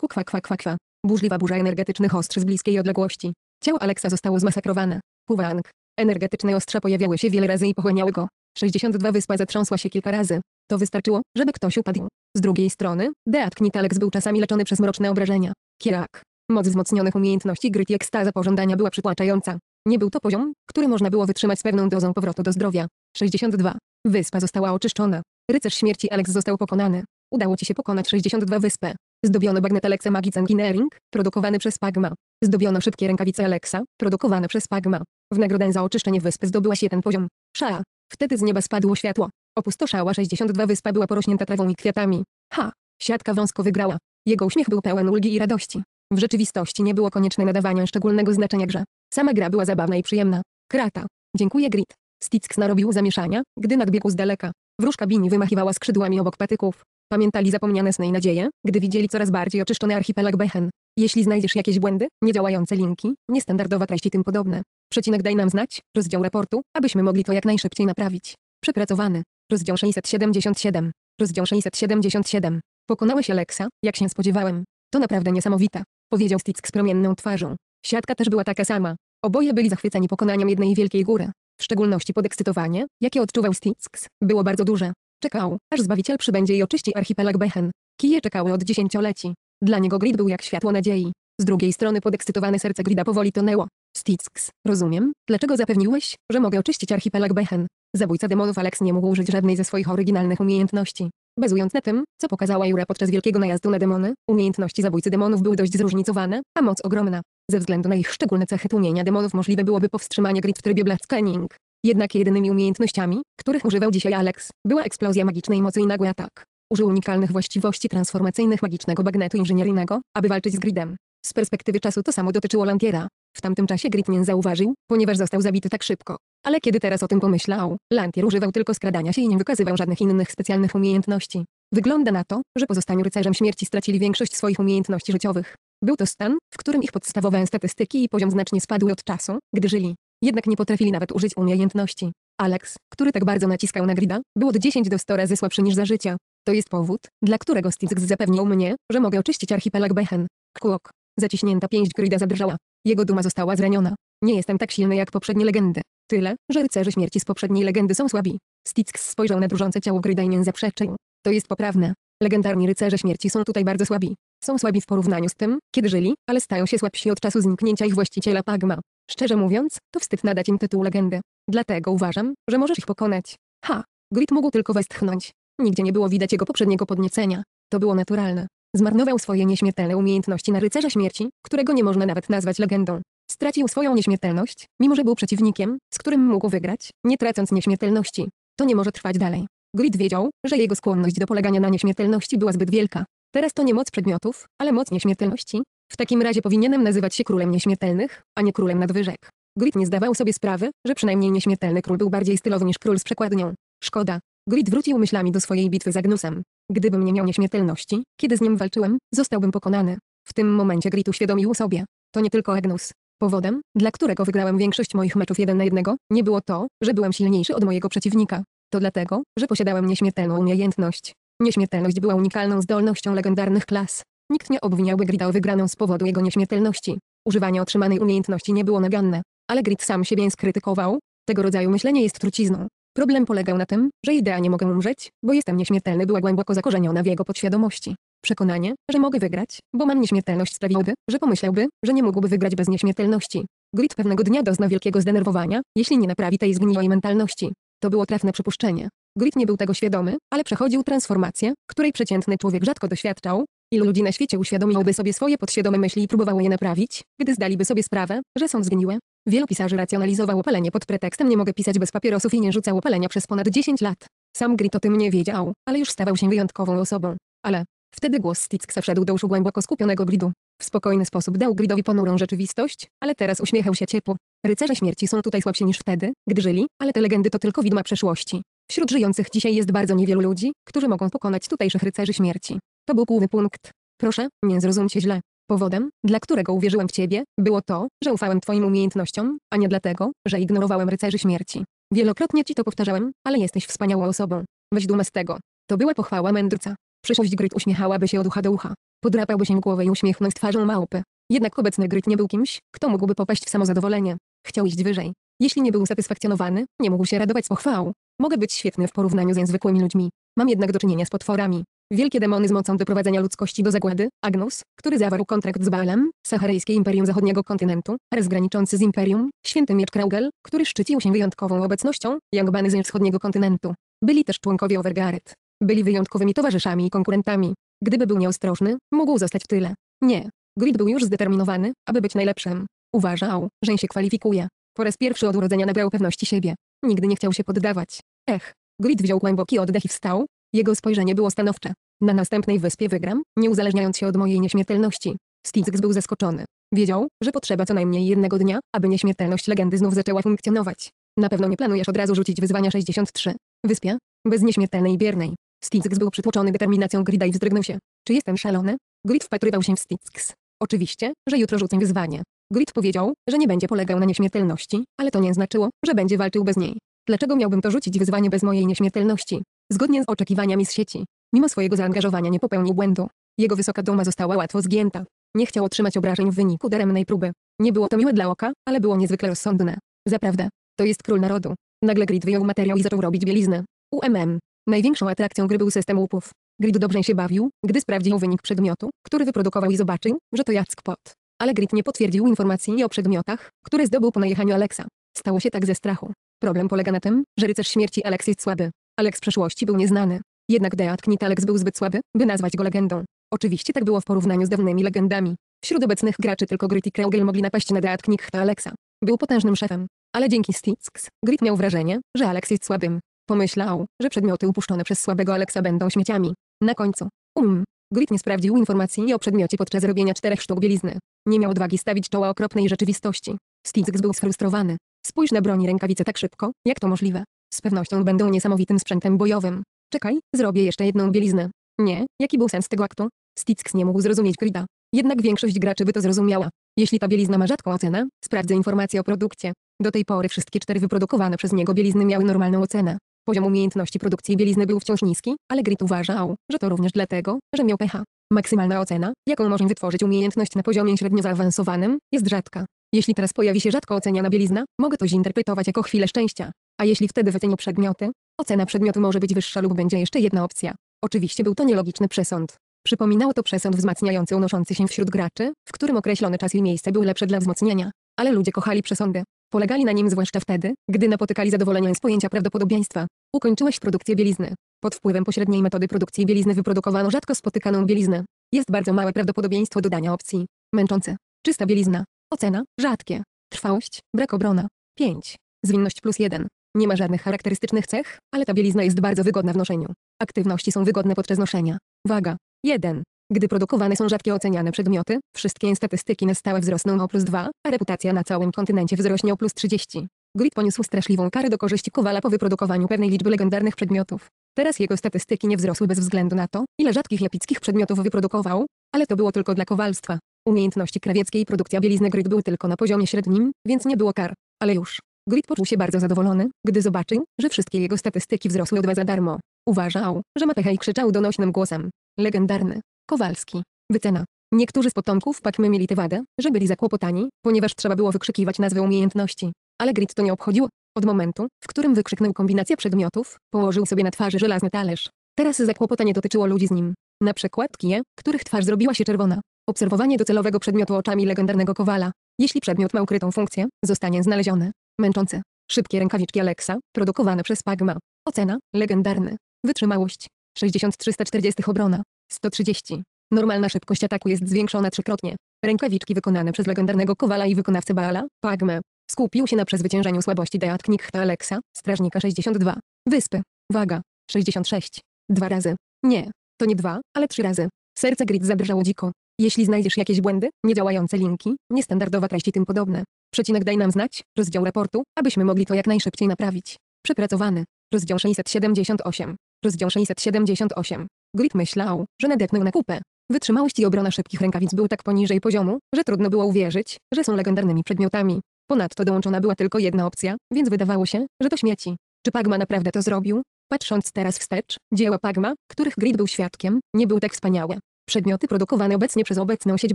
Kukwa-kwa-kwa-kwa. Burzliwa burza energetycznych ostrzy z bliskiej odległości. Ciało Aleksa zostało zmasakrowane. Puwang. Energetyczne ostrza pojawiały się wiele razy i pochłaniały go. 62 wyspa zatrząsła się kilka razy. To wystarczyło, żeby ktoś upadł. Z drugiej strony, Deat Alex był czasami leczony przez mroczne obrażenia. Kierak. Moc wzmocnionych umiejętności gryt i ekstaza pożądania była przytłaczająca. Nie był to poziom, który można było wytrzymać z pewną dozą powrotu do zdrowia. 62. Wyspa została oczyszczona. Rycerz śmierci Alex został pokonany. Udało ci się pokonać 62 wyspę. Zdobiono bagnet Alexa Magic Engineering, produkowany przez Pagma. Zdobiono szybkie rękawice Alexa, produkowane przez Pagma. W nagrodę za oczyszczenie wyspy zdobyłaś jeden poziom. Sza. Wtedy z nieba spadło światło. Opustoszała 62 wyspa była porośnięta trawą i kwiatami. Ha! Siatka wąsko wygrała. Jego uśmiech był pełen ulgi i radości. W rzeczywistości nie było konieczne nadawania szczególnego znaczenia grze. Sama gra była zabawna i przyjemna. Krata. Dziękuję Grit. Stick narobił zamieszania, gdy nadbiegł z daleka. Wróżka Bini wymachiwała skrzydłami obok patyków. Pamiętali zapomniane sny i nadzieje, gdy widzieli coraz bardziej oczyszczony archipelag Behen. Jeśli znajdziesz jakieś błędy, niedziałające linki, niestandardowe treści tym podobne, przecinek daj nam znać, rozdział raportu, abyśmy mogli to jak najszybciej naprawić. Przepracowany. Rozdział 677. Rozdział 677. Pokonałeś Alexa, jak się spodziewałem. To naprawdę niesamowite. Powiedział Stick z promienną twarzą. Siatka też była taka sama. Oboje byli zachwyceni pokonaniem jednej wielkiej góry. W szczególności podekscytowanie, jakie odczuwał Sticks, było bardzo duże. Czekał, aż Zbawiciel przybędzie i oczyści archipelag Behen. Kije czekały od dziesięcioleci. Dla niego Grid był jak światło nadziei. Z drugiej strony podekscytowane serce Grida powoli tonęło. Styx, rozumiem, dlaczego zapewniłeś, że mogę oczyścić archipelag Behen? Zabójca demonów Alex nie mógł użyć żadnej ze swoich oryginalnych umiejętności. Bazując na tym, co pokazała Jura podczas wielkiego najazdu na demony, umiejętności zabójcy demonów były dość zróżnicowane, a moc ogromna. Ze względu na ich szczególne cechy tłumienia demonów możliwe byłoby powstrzymanie Grid w trybie Blood Scanning. Jednak jedynymi umiejętnościami, których używał dzisiaj Alex, była eksplozja magicznej mocy i nagły atak. Użył unikalnych właściwości transformacyjnych magicznego bagnetu inżynieryjnego, aby walczyć z gridem. Z perspektywy czasu to samo dotyczyło Lantiera. W tamtym czasie Grid nie zauważył, ponieważ został zabity tak szybko. Ale kiedy teraz o tym pomyślał, Lantier używał tylko skradania się i nie wykazywał żadnych innych specjalnych umiejętności. Wygląda na to, że po rycerzem śmierci stracili większość swoich umiejętności życiowych. Był to stan, w którym ich podstawowe statystyki i poziom znacznie spadły od czasu, gdy żyli. Jednak nie potrafili nawet użyć umiejętności. Alex, który tak bardzo naciskał na grida, był od 10 do 100 razy słabszy niż za życia. To jest powód, dla którego Stizx zapewnił mnie, że mogę oczyścić archipelag Behen. Kłok. Zaciśnięta pięść grida zadrżała. Jego duma została zraniona. Nie jestem tak silny jak poprzednie legendy. Tyle, że rycerze śmierci z poprzedniej legendy są słabi. Stizx spojrzał na drżące ciało grida i nie zaprzeczył. To jest poprawne. Legendarni rycerze śmierci są tutaj bardzo słabi. Są słabi w porównaniu z tym, kiedy żyli, ale stają się słabsi od czasu zniknięcia ich właściciela Pagma. Szczerze mówiąc, to wstyd nadać im tytuł legendy. Dlatego uważam, że możesz ich pokonać. Ha! Grit mógł tylko westchnąć. Nigdzie nie było widać jego poprzedniego podniecenia. To było naturalne. Zmarnował swoje nieśmiertelne umiejętności na rycerza śmierci, którego nie można nawet nazwać legendą. Stracił swoją nieśmiertelność, mimo że był przeciwnikiem, z którym mógł wygrać, nie tracąc nieśmiertelności. To nie może trwać dalej. Grid wiedział, że jego skłonność do polegania na nieśmiertelności była zbyt wielka. Teraz to nie moc przedmiotów, ale moc nieśmiertelności. W takim razie powinienem nazywać się królem nieśmiertelnych, a nie królem nadwyżek. Grit nie zdawał sobie sprawy, że przynajmniej nieśmiertelny król był bardziej stylowy niż król z przekładnią. Szkoda. Grit wrócił myślami do swojej bitwy z Agnusem. Gdybym nie miał nieśmiertelności, kiedy z nim walczyłem, zostałbym pokonany. W tym momencie Grit uświadomił sobie. To nie tylko Agnus. Powodem, dla którego wygrałem większość moich meczów jeden na jednego, nie było to, że byłem silniejszy od mojego przeciwnika. To dlatego, że posiadałem nieśmiertelną umiejętność. Nieśmiertelność była unikalną zdolnością legendarnych klas. Nikt nie obwiniałby Grida o wygraną z powodu jego nieśmiertelności. Używanie otrzymanej umiejętności nie było naganne, ale Grid sam siebie skrytykował. Tego rodzaju myślenie jest trucizną. Problem polegał na tym, że idea nie mogę umrzeć, bo jestem nieśmiertelny była głęboko zakorzeniona w jego podświadomości. Przekonanie, że mogę wygrać, bo mam nieśmiertelność sprawiłoby, że pomyślałby, że nie mógłby wygrać bez nieśmiertelności. Grid pewnego dnia dozna wielkiego zdenerwowania, jeśli nie naprawi tej zgniłej mentalności. To było trafne przypuszczenie. Grit nie był tego świadomy, ale przechodził transformację, której przeciętny człowiek rzadko doświadczał. Ilu ludzi na świecie uświadomiłoby sobie swoje podświadome myśli i próbowało je naprawić, gdy zdaliby sobie sprawę, że są zgniłe? Wielu pisarzy racjonalizowało palenie pod pretekstem nie mogę pisać bez papierosów i nie rzucało palenia przez ponad 10 lat. Sam Grit o tym nie wiedział, ale już stawał się wyjątkową osobą. Ale wtedy głos Sticksa wszedł do uszu głęboko skupionego Gridu. W spokojny sposób dał Gridowi ponurą rzeczywistość, ale teraz uśmiechał się ciepło. Rycerze śmierci są tutaj słabsi niż wtedy, gdy żyli, ale te legendy to tylko widma przeszłości. Wśród żyjących dzisiaj jest bardzo niewielu ludzi, którzy mogą pokonać tutejszych rycerzy śmierci. To był główny punkt. Proszę, nie zrozumcie źle. Powodem, dla którego uwierzyłem w ciebie, było to, że ufałem twoim umiejętnościom, a nie dlatego, że ignorowałem rycerzy śmierci. Wielokrotnie ci to powtarzałem, ale jesteś wspaniałą osobą. Weź dumę z tego. To była pochwała mędrca. Przyszłość Gryt uśmiechałaby się od ucha do ucha. Podrapałby się głowę i uśmiechnął z twarzą małpy. Jednak obecny Gryt nie był kimś, kto mógłby popaść w samozadowolenie. Chciał iść wyżej. Jeśli nie był satysfakcjonowany, nie mógł się radować z pochwał. Mogę być świetny w porównaniu z zwykłymi ludźmi. Mam jednak do czynienia z potworami. Wielkie demony z mocą doprowadzenia ludzkości do zagłady, Agnus, który zawarł kontrakt z Baalem, saharyjskie imperium zachodniego kontynentu, oraz graniczący z imperium, święty miecz Kraugel, który szczycił się wyjątkową obecnością, Jangbany ze wschodniego kontynentu. Byli też członkowie Overgaret. Byli wyjątkowymi towarzyszami i konkurentami. Gdyby był nieostrożny, mógł zostać w tyle. Nie. Grid był już zdeterminowany, aby być najlepszym. Uważał, że się kwalifikuje. Po raz pierwszy od urodzenia nabrał pewności siebie. Nigdy nie chciał się poddawać. Ech. Grid wziął głęboki oddech i wstał. Jego spojrzenie było stanowcze. Na następnej wyspie wygram, nie uzależniając się od mojej nieśmiertelności. Stinks był zaskoczony. Wiedział, że potrzeba co najmniej jednego dnia, aby nieśmiertelność legendy znów zaczęła funkcjonować. Na pewno nie planujesz od razu rzucić wyzwania 63. Wyspie? Bez nieśmiertelnej i biernej. Stinks był przytłoczony determinacją Grida i wzdrygnął się. Czy jestem szalony? Grid wpatrywał się w Stinks. Oczywiście, że jutro rzucę wyzwanie. Grid powiedział, że nie będzie polegał na nieśmiertelności, ale to nie znaczyło, że będzie walczył bez niej. Dlaczego miałbym to rzucić wyzwanie bez mojej nieśmiertelności? Zgodnie z oczekiwaniami z sieci. Mimo swojego zaangażowania nie popełnił błędu. Jego wysoka duma została łatwo zgięta. Nie chciał otrzymać obrażeń w wyniku daremnej próby. Nie było to miłe dla oka, ale było niezwykle rozsądne. Zaprawdę. To jest król narodu. Nagle Grid wyjął materiał i zaczął robić bieliznę. UMM. Największą atrakcją gry był system łupów. Grid dobrze się bawił, gdy sprawdził wynik przedmiotu, który wyprodukował i zobaczył, że to jackpot. Ale Grid nie potwierdził informacji o przedmiotach, które zdobył po najechaniu Alexa. Stało się tak ze strachu. Problem polega na tym, że rycerz śmierci Alex jest słaby. Alex w przeszłości był nieznany. Jednak Deatknit Alex był zbyt słaby, by nazwać go legendą. Oczywiście tak było w porównaniu z dawnymi legendami. Wśród obecnych graczy tylko Grit i Kreugel mogli napaść na Deatknit Alexa. Był potężnym szefem. Ale dzięki Sticks, Grit miał wrażenie, że Alex jest słabym. Pomyślał, że przedmioty upuszczone przez słabego Alexa będą śmieciami. Na końcu. Um. Grit nie sprawdził informacji o przedmiocie podczas robienia czterech sztuk bielizny. Nie miał odwagi stawić czoła okropnej rzeczywistości. Sticks był sfrustrowany. Spójrz na broń i rękawice tak szybko, jak to możliwe. Z pewnością będą niesamowitym sprzętem bojowym. Czekaj, zrobię jeszcze jedną bieliznę. Nie, jaki był sens tego aktu? Sticks nie mógł zrozumieć Grida. Jednak większość graczy by to zrozumiała. Jeśli ta bielizna ma rzadką ocenę, sprawdzę informację o produkcie. Do tej pory wszystkie cztery wyprodukowane przez niego bielizny miały normalną ocenę. Poziom umiejętności produkcji bielizny był wciąż niski, ale Grit uważał, że to również dlatego, że miał pH. Maksymalna ocena, jaką może wytworzyć umiejętność na poziomie średnio zaawansowanym, jest rzadka. Jeśli teraz pojawi się rzadko oceniana bielizna, mogę to zinterpretować jako chwilę szczęścia. A jeśli wtedy wycenię przedmioty, ocena przedmiotu może być wyższa lub będzie jeszcze jedna opcja. Oczywiście był to nielogiczny przesąd. Przypominało to przesąd wzmacniający unoszący się wśród graczy, w którym określony czas i miejsce były lepsze dla wzmocnienia. Ale ludzie kochali przesądy. Polegali na nim zwłaszcza wtedy, gdy napotykali zadowolenie z pojęcia prawdopodobieństwa. Ukończyłeś produkcję bielizny. Pod wpływem pośredniej metody produkcji bielizny wyprodukowano rzadko spotykaną bieliznę. Jest bardzo małe prawdopodobieństwo dodania opcji. Męczące. Czysta bielizna. Ocena, rzadkie. Trwałość, brak obrona. 5. Zwinność plus 1. Nie ma żadnych charakterystycznych cech, ale ta bielizna jest bardzo wygodna w noszeniu. Aktywności są wygodne podczas noszenia. Waga. 1. Gdy produkowane są rzadkie oceniane przedmioty, wszystkie statystyki na stałe wzrosną o plus 2, a reputacja na całym kontynencie wzrośnie o plus 30. Grid poniósł straszliwą karę do korzyści Kowala po wyprodukowaniu pewnej liczby legendarnych przedmiotów. Teraz jego statystyki nie wzrosły bez względu na to, ile rzadkich lepickich przedmiotów wyprodukował, ale to było tylko dla kowalstwa umiejętności krawieckiej produkcja bielizny Grid był tylko na poziomie średnim, więc nie było kar. Ale już. Grid poczuł się bardzo zadowolony, gdy zobaczył, że wszystkie jego statystyki wzrosły o dwa za darmo. Uważał, że ma pecha i krzyczał donośnym głosem. Legendarny. Kowalski. Wycena. Niektórzy z potomków Pakmy mieli tę wadę, że byli zakłopotani, ponieważ trzeba było wykrzykiwać nazwy umiejętności. Ale Grid to nie obchodziło. Od momentu, w którym wykrzyknął kombinację przedmiotów, położył sobie na twarzy żelazny talerz. Teraz zakłopotanie dotyczyło ludzi z nim. Na przykład kije, których twarz zrobiła się czerwona. Obserwowanie docelowego przedmiotu oczami legendarnego kowala. Jeśli przedmiot ma ukrytą funkcję, zostanie znaleziony. Męczące. Szybkie rękawiczki Alexa, produkowane przez Pagma. Ocena. Legendarny. Wytrzymałość. 6340 obrona. 130. Normalna szybkość ataku jest zwiększona trzykrotnie. Rękawiczki wykonane przez legendarnego kowala i wykonawcę Baala, Pagme. Skupił się na przezwyciężeniu słabości Deat Knighta Alexa, strażnika 62. Wyspy. Waga. 66. Dwa razy. Nie. To nie dwa, ale trzy razy. Serce Grid zabrżało dziko. Jeśli znajdziesz jakieś błędy, niedziałające linki, niestandardowa treść i tym podobne, przecinek daj nam znać, rozdział raportu, abyśmy mogli to jak najszybciej naprawić. Przepracowany. Rozdział 678. Rozdział 678. Grit myślał, że nadepnął na kupę. Wytrzymałość i obrona szybkich rękawic był tak poniżej poziomu, że trudno było uwierzyć, że są legendarnymi przedmiotami. Ponadto dołączona była tylko jedna opcja, więc wydawało się, że to śmieci. Czy Pagma naprawdę to zrobił? Patrząc teraz wstecz, dzieła Pagma, których Grid był świadkiem, nie były tak wspaniałe. Przedmioty produkowane obecnie przez obecną sieć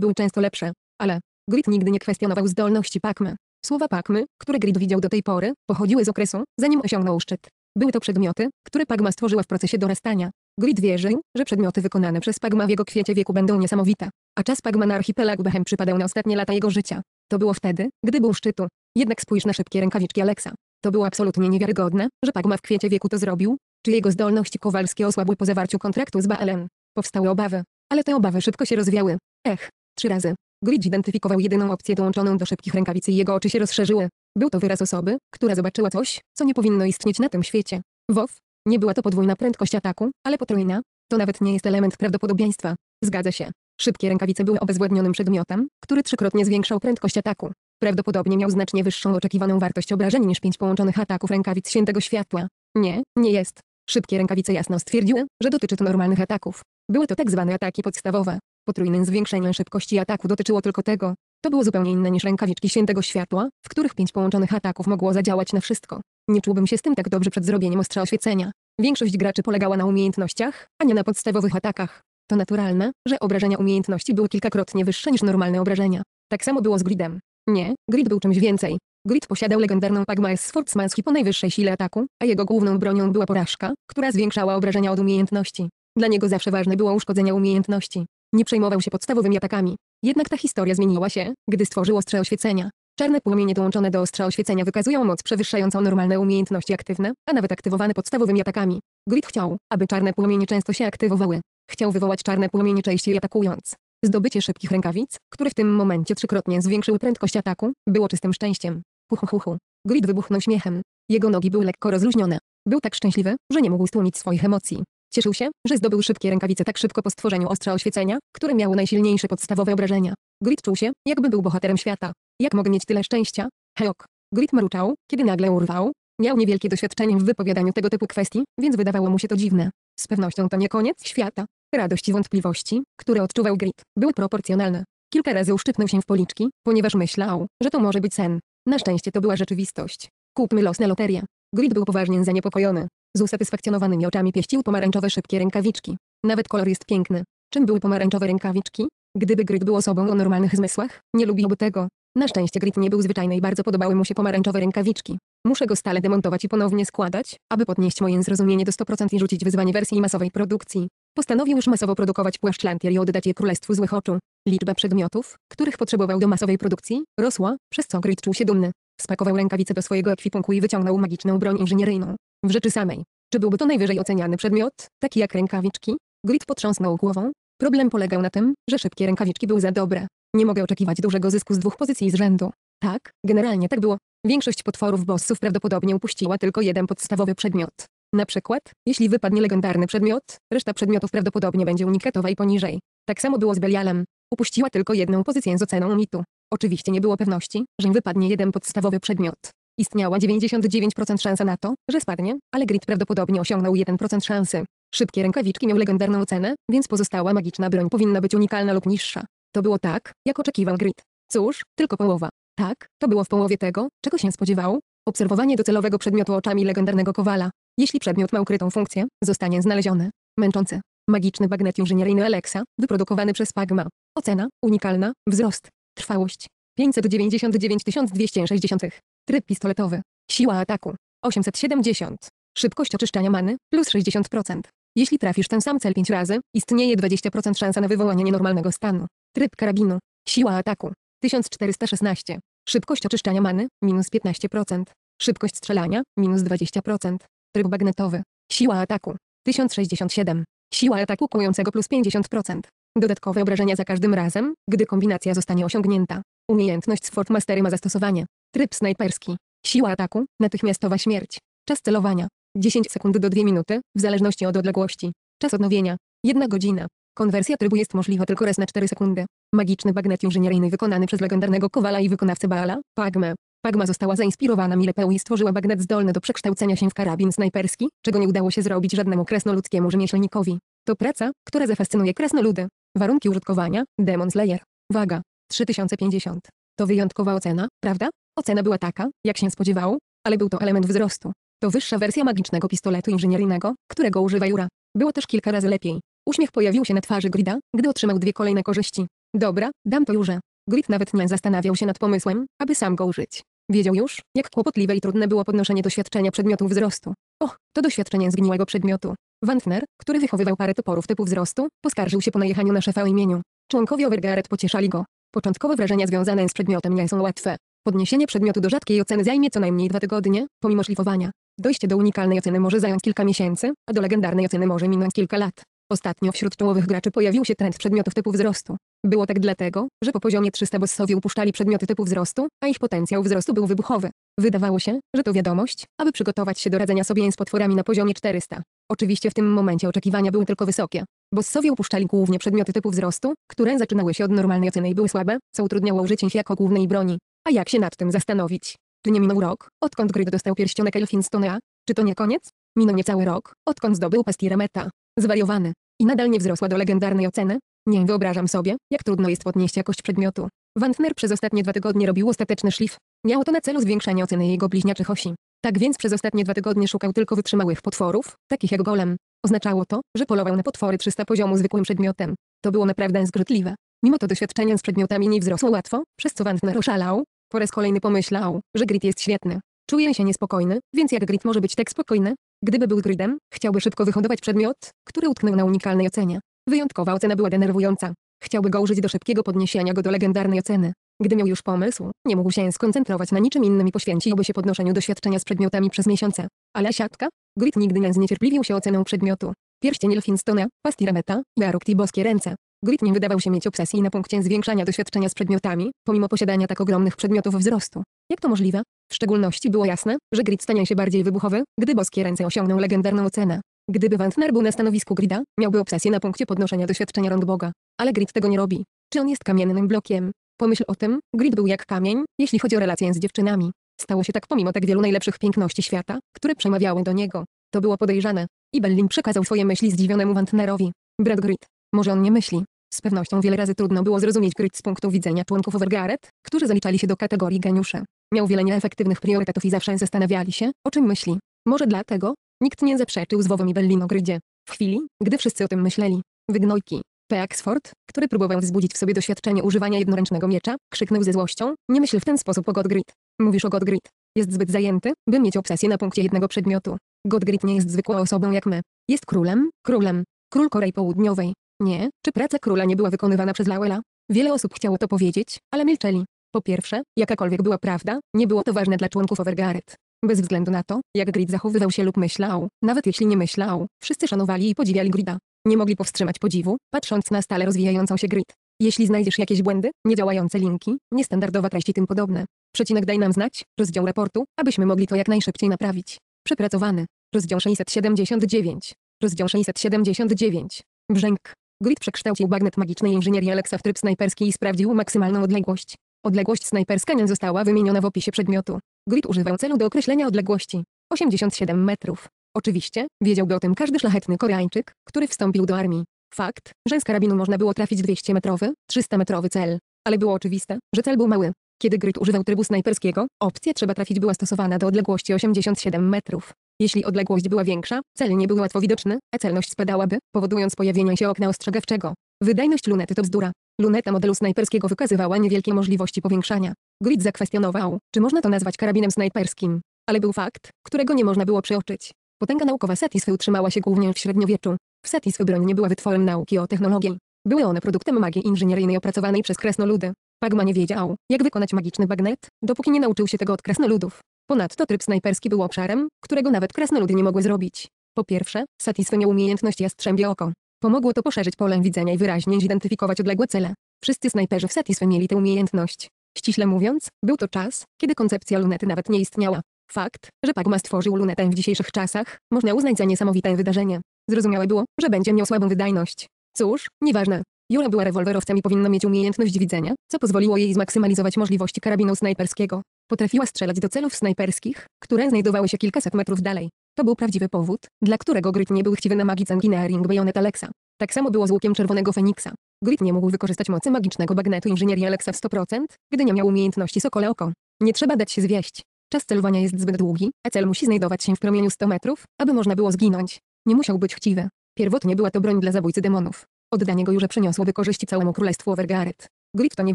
były często lepsze, ale Grid nigdy nie kwestionował zdolności Pakmy. Słowa Pakmy, które Grid widział do tej pory, pochodziły z okresu, zanim osiągnął szczyt. Były to przedmioty, które Pagma stworzyła w procesie dorastania. Grid wierzył, że przedmioty wykonane przez Pagma w jego kwiecie wieku będą niesamowite, a czas Pagma na archipelag Behem przypadał na ostatnie lata jego życia. To było wtedy, gdy był szczytu. Jednak spójrz na szybkie rękawiczki Alexa. To było absolutnie niewiarygodne, że Pagma w kwiecie wieku to zrobił, czy jego zdolności kowalskie osłabły po zawarciu kontraktu z BLM. Powstały obawy, ale te obawy szybko się rozwiały. Ech, trzy razy. Grid identyfikował jedyną opcję dołączoną do szybkich rękawic i jego oczy się rozszerzyły. Był to wyraz osoby, która zobaczyła coś, co nie powinno istnieć na tym świecie. WoW. Nie była to podwójna prędkość ataku, ale potrójna. To nawet nie jest element prawdopodobieństwa. Zgadza się. Szybkie rękawice były obezwładnionym przedmiotem, który trzykrotnie zwiększał prędkość ataku. Prawdopodobnie miał znacznie wyższą oczekiwaną wartość obrażeń niż pięć połączonych ataków rękawic świętego światła. Nie, nie jest. Szybkie rękawice jasno stwierdziły, że dotyczy to normalnych ataków. Były to tak zwane ataki podstawowe. Potrójne zwiększenie szybkości ataku dotyczyło tylko tego. To było zupełnie inne niż rękawiczki świętego światła, w których pięć połączonych ataków mogło zadziałać na wszystko. Nie czułbym się z tym tak dobrze przed zrobieniem ostrza oświecenia. Większość graczy polegała na umiejętnościach, a nie na podstawowych atakach. To naturalne, że obrażenia umiejętności były kilkakrotnie wyższe niż normalne obrażenia. Tak samo było z gridem. Nie, grid był czymś więcej. Grid posiadał legendarną S. Swordsmanski po najwyższej sile ataku, a jego główną bronią była porażka, która zwiększała obrażenia od umiejętności. Dla niego zawsze ważne było uszkodzenie umiejętności. Nie przejmował się podstawowymi atakami. Jednak ta historia zmieniła się, gdy stworzył ostrze oświecenia. Czarne płomienie dołączone do ostrza oświecenia wykazują moc przewyższającą normalne umiejętności aktywne, a nawet aktywowane podstawowymi atakami. Grid chciał, aby czarne płomienie często się aktywowały. Chciał wywołać czarne płomienie częściej atakując. Zdobycie szybkich rękawic, które w tym momencie trzykrotnie zwiększyły prędkość ataku, było czystym szczęściem. Huchuchuchu. Grid wybuchnął śmiechem. Jego nogi były lekko rozluźnione. Był tak szczęśliwy, że nie mógł stłumić swoich emocji. Cieszył się, że zdobył szybkie rękawice tak szybko po stworzeniu ostrza oświecenia, które miało najsilniejsze podstawowe obrażenia. Grit czuł się, jakby był bohaterem świata. Jak mogę mieć tyle szczęścia? Heok. Grit mruczał, kiedy nagle urwał. Miał niewielkie doświadczenie w wypowiadaniu tego typu kwestii, więc wydawało mu się to dziwne. Z pewnością to nie koniec świata. Radość i wątpliwości, które odczuwał Grit, były proporcjonalne. Kilka razy uszczypnął się w policzki, ponieważ myślał, że to może być sen. Na szczęście to była rzeczywistość. Kupmy los na loterię. Grit był poważnie zaniepokojony. Z usatysfakcjonowanymi oczami pieścił pomarańczowe szybkie rękawiczki. Nawet kolor jest piękny. Czym były pomarańczowe rękawiczki? Gdyby Grit był osobą o normalnych zmysłach, nie lubiłby tego. Na szczęście Grit nie był zwyczajny i bardzo podobały mu się pomarańczowe rękawiczki. Muszę go stale demontować i ponownie składać, aby podnieść moje zrozumienie do 100% i rzucić wyzwanie wersji masowej produkcji. Postanowił już masowo produkować płaszcz Lantier i oddać je Królestwu Złych Oczu. Liczba przedmiotów, których potrzebował do masowej produkcji, rosła, przez co Grit czuł się dumny. Spakował rękawice do swojego ekwipunku i wyciągnął magiczną broń inżynieryjną. W rzeczy samej. Czy byłby to najwyżej oceniany przedmiot, taki jak rękawiczki? Grid potrząsnął głową. Problem polegał na tym, że szybkie rękawiczki były za dobre. Nie mogę oczekiwać dużego zysku z dwóch pozycji z rzędu. Tak, generalnie tak było. Większość potworów bossów prawdopodobnie upuściła tylko jeden podstawowy przedmiot. Na przykład, jeśli wypadnie legendarny przedmiot, reszta przedmiotów prawdopodobnie będzie unikatowa i poniżej. Tak samo było z Belialem. Upuściła tylko jedną pozycję z oceną mitu. Oczywiście nie było pewności, że wypadnie jeden podstawowy przedmiot. Istniała 99% szansa na to, że spadnie, ale Grid prawdopodobnie osiągnął 1% szansy. Szybkie rękawiczki miał legendarną cenę, więc pozostała magiczna broń powinna być unikalna lub niższa. To było tak, jak oczekiwał Grid. Cóż, tylko połowa. Tak, to było w połowie tego, czego się spodziewał. Obserwowanie docelowego przedmiotu oczami legendarnego kowala. Jeśli przedmiot ma ukrytą funkcję, zostanie znaleziony. Męczący. Magiczny bagnet inżynieryjny Alexa, wyprodukowany przez Pagma. Ocena, unikalna, wzrost, trwałość. 599 260. Tryb pistoletowy. Siła ataku. 870. Szybkość oczyszczania many, plus 60%. Jeśli trafisz ten sam cel 5 razy, istnieje 20% szansa na wywołanie nienormalnego stanu. Tryb karabinu. Siła ataku. 1416. Szybkość oczyszczania many, minus 15%. Szybkość strzelania, minus 20%. Tryb bagnetowy. Siła ataku. 1067. Siła ataku kołującego plus 50%. Dodatkowe obrażenia za każdym razem, gdy kombinacja zostanie osiągnięta. Umiejętność Sword Mastery ma zastosowanie. Tryb snajperski. Siła ataku, natychmiastowa śmierć. Czas celowania. 10 sekund do 2 minuty, w zależności od odległości. Czas odnowienia. 1 godzina. Konwersja trybu jest możliwa tylko raz na 4 sekundy. Magiczny bagnet inżynieryjny wykonany przez legendarnego kowala i wykonawcę Baala, Pagmę. Pagma została zainspirowana Milepeu i stworzyła bagnet zdolny do przekształcenia się w karabin snajperski, czego nie udało się zrobić żadnemu kresnoludzkiemu rzemieślnikowi. To praca, która zafascynuje kresnoludy. Warunki użytkowania, Demon Slayer. Waga, 3050. To wyjątkowa ocena, prawda? Ocena była taka, jak się spodziewał, ale był to element wzrostu. To wyższa wersja magicznego pistoletu inżynieryjnego, którego używa Jura. Było też kilka razy lepiej. Uśmiech pojawił się na twarzy Grida, gdy otrzymał dwie kolejne korzyści. Dobra, dam to Jurze. Grid nawet nie zastanawiał się nad pomysłem, aby sam go użyć. Wiedział już, jak kłopotliwe i trudne było podnoszenie doświadczenia przedmiotu wzrostu. Och, to doświadczenie zgniłego przedmiotu. Wantner, który wychowywał parę toporów typu wzrostu, poskarżył się po najechaniu na szefa o imieniu. Członkowie Overgaret pocieszali go. Początkowe wrażenia związane z przedmiotem nie są łatwe. Podniesienie przedmiotu do rzadkiej oceny zajmie co najmniej dwa tygodnie, pomimo szlifowania. Dojście do unikalnej oceny może zająć kilka miesięcy, a do legendarnej oceny może minąć kilka lat. Ostatnio wśród czołowych graczy pojawił się trend przedmiotów typu wzrostu. Było tak dlatego, że po poziomie 300 bossowie upuszczali przedmioty typu wzrostu, a ich potencjał wzrostu był wybuchowy. Wydawało się, że to wiadomość, aby przygotować się do radzenia sobie z potworami na poziomie 400. Oczywiście w tym momencie oczekiwania były tylko wysokie. Bossowie upuszczali głównie przedmioty typu wzrostu, które zaczynały się od normalnej oceny i były słabe, co utrudniało użycie ich jako głównej broni. A jak się nad tym zastanowić? Czy nie minął rok, odkąd Gryd dostał pierścionek Elfinstonea? Czy to nie koniec? Minął niecały rok, odkąd zdobył pastira meta. Zwariowany. I nadal nie wzrosła do legendarnej oceny, nie wyobrażam sobie, jak trudno jest podnieść jakość przedmiotu. Wantner przez ostatnie dwa tygodnie robił ostateczny szlif. Miało to na celu zwiększenie oceny jego bliźniaczych osi. Tak więc przez ostatnie dwa tygodnie szukał tylko wytrzymałych potworów, takich jak golem. Oznaczało to, że polował na potwory 300 poziomu zwykłym przedmiotem. To było naprawdę zgrzytliwe. Mimo to doświadczenia z przedmiotami nie wzrosło łatwo, przez co Wantner oszalał. Po raz kolejny pomyślał, że grid jest świetny. Czuje się niespokojny, więc jak grid może być tak spokojny? Gdyby był gridem, chciałby szybko wyhodować przedmiot, który utknął na unikalnej ocenie. Wyjątkowa ocena była denerwująca. Chciałby go użyć do szybkiego podniesienia go do legendarnej oceny. Gdy miał już pomysł, nie mógł się skoncentrować na niczym innym i poświęciłby się podnoszeniu doświadczenia z przedmiotami przez miesiące. Ale siatka? Grit nigdy nie zniecierpliwił się oceną przedmiotu. Pierścień Elfinstona, Pastirameta, Bearukt i boskie ręce. Grit nie wydawał się mieć obsesji na punkcie zwiększania doświadczenia z przedmiotami, pomimo posiadania tak ogromnych przedmiotów wzrostu. Jak to możliwe? W szczególności było jasne, że Grit stanie się bardziej wybuchowy, gdy boskie ręce osiągną legendarną ocenę. Gdyby Wantner był na stanowisku Grida, miałby obsesję na punkcie podnoszenia doświadczenia rąk Boga. Ale Grid tego nie robi. Czy on jest kamiennym blokiem? Pomyśl o tym, Grid był jak kamień, jeśli chodzi o relacje z dziewczynami. Stało się tak pomimo tak wielu najlepszych piękności świata, które przemawiały do niego. To było podejrzane. I Bellin przekazał swoje myśli zdziwionemu Wantnerowi. Brad Grid. Może on nie myśli. Z pewnością wiele razy trudno było zrozumieć Grid z punktu widzenia członków Overgaret, którzy zaliczali się do kategorii geniusze. Miał wiele nieefektywnych priorytetów i zawsze zastanawiali się, o czym myśli. Może dlatego, Nikt nie zaprzeczył Zwowowi Bellinogrydzie. W chwili, gdy wszyscy o tym myśleli, wygnojki. P. Axford, który próbował wzbudzić w sobie doświadczenie używania jednoręcznego miecza, krzyknął ze złością, nie myśl w ten sposób o Godgrid. Mówisz o Godgrid. Jest zbyt zajęty, by mieć obsesję na punkcie jednego przedmiotu. Godgrid nie jest zwykłą osobą jak my. Jest królem, królem. Król Korei Południowej. Nie, czy praca króla nie była wykonywana przez Lawela? Wiele osób chciało to powiedzieć, ale milczeli. Po pierwsze, jakakolwiek była prawda, nie było to ważne dla członków Overgaret. Bez względu na to, jak Grid zachowywał się lub myślał, nawet jeśli nie myślał, wszyscy szanowali i podziwiali Grida. Nie mogli powstrzymać podziwu, patrząc na stale rozwijającą się Grid. Jeśli znajdziesz jakieś błędy, niedziałające linki, niestandardowe treści tym podobne, przecinek daj nam znać, rozdział raportu, abyśmy mogli to jak najszybciej naprawić. Przepracowany. Rozdział 679. Rozdział 679. Brzęk. Grid przekształcił bagnet magicznej inżynierii Alexa w tryb snajperski i sprawdził maksymalną odległość. Odległość snajperska nie została wymieniona w opisie przedmiotu. Grid używał celu do określenia odległości. 87 metrów. Oczywiście, wiedziałby o tym każdy szlachetny Koreańczyk, który wstąpił do armii. Fakt, że z karabinu można było trafić 200-metrowy, 300-metrowy cel. Ale było oczywiste, że cel był mały. Kiedy Grit używał trybu snajperskiego, opcja trzeba trafić była stosowana do odległości 87 metrów. Jeśli odległość była większa, cel nie był łatwo widoczny, a celność spadałaby, powodując pojawienie się okna ostrzegawczego. Wydajność lunety to bzdura. Luneta modelu snajperskiego wykazywała niewielkie możliwości powiększania. Grid zakwestionował, czy można to nazwać karabinem snajperskim. Ale był fakt, którego nie można było przeoczyć. Potęga naukowa Satisfy utrzymała się głównie w średniowieczu. W Satisfy broń nie była wytworem nauki o technologii. Były one produktem magii inżynieryjnej opracowanej przez kresnoludy. Pagma nie wiedział, jak wykonać magiczny bagnet, dopóki nie nauczył się tego od kresnoludów. Ponadto tryb snajperski był obszarem, którego nawet kresnoludy nie mogły zrobić. Po pierwsze, Satisfy miał umiejętność jastrzębie oko. Pomogło to poszerzyć pole widzenia i wyraźnie zidentyfikować odległe cele. Wszyscy snajperzy w Satisfy mieli tę umiejętność. Ściśle mówiąc, był to czas, kiedy koncepcja lunety nawet nie istniała. Fakt, że Pagma stworzył lunetę w dzisiejszych czasach, można uznać za niesamowite wydarzenie. Zrozumiałe było, że będzie miał słabą wydajność. Cóż, nieważne. Jura była rewolwerowcem i powinna mieć umiejętność widzenia, co pozwoliło jej zmaksymalizować możliwości karabinu snajperskiego. Potrafiła strzelać do celów snajperskich, które znajdowały się kilkaset metrów dalej. To był prawdziwy powód, dla którego Gryt nie był chciwy na Magic Engineering Bayonet Alexa. Tak samo było z łukiem Czerwonego Feniksa. Gryt nie mógł wykorzystać mocy magicznego bagnetu inżynierii Alexa w 100%, gdy nie miał umiejętności Sokole Oko. Nie trzeba dać się zwieść. Czas celowania jest zbyt długi, a cel musi znajdować się w promieniu 100 metrów, aby można było zginąć. Nie musiał być chciwy. Pierwotnie była to broń dla zabójcy demonów. Oddanie go już przyniosło korzyści całemu królestwu Overgaret. Gryt to nie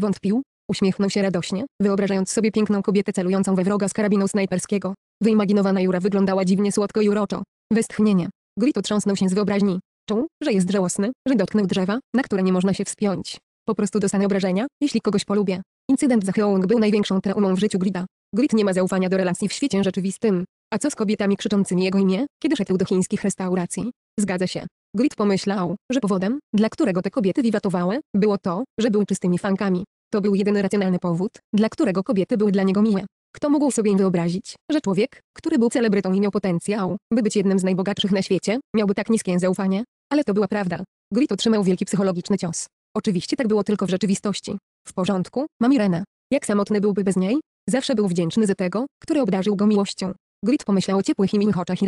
wątpił, uśmiechnął się radośnie, wyobrażając sobie piękną kobietę celującą we wroga z karabinu snajperskiego. Wyimaginowana Jura wyglądała dziwnie słodko i uroczo. Westchnienie. Grit otrząsnął się z wyobraźni. Czuł, że jest żałosny, że dotknął drzewa, na które nie można się wspiąć. Po prostu dostanę obrażenia, jeśli kogoś polubię. Incydent z Acheong był największą traumą w życiu Grida. Grit nie ma zaufania do relacji w świecie rzeczywistym. A co z kobietami krzyczącymi jego imię, kiedy szedł do chińskich restauracji? Zgadza się. Grit pomyślał, że powodem, dla którego te kobiety wiwatowały, było to, że były czystymi fankami. To był jedyny racjonalny powód, dla którego kobiety były dla niego miłe. Kto mógł sobie wyobrazić, że człowiek, który był celebrytą i miał potencjał, by być jednym z najbogatszych na świecie, miałby tak niskie zaufanie? Ale to była prawda. Grit otrzymał wielki psychologiczny cios. Oczywiście tak było tylko w rzeczywistości. W porządku, mam Irenę. Jak samotny byłby bez niej? Zawsze był wdzięczny za tego, który obdarzył go miłością. Grit pomyślał o ciepłych i miłych oczach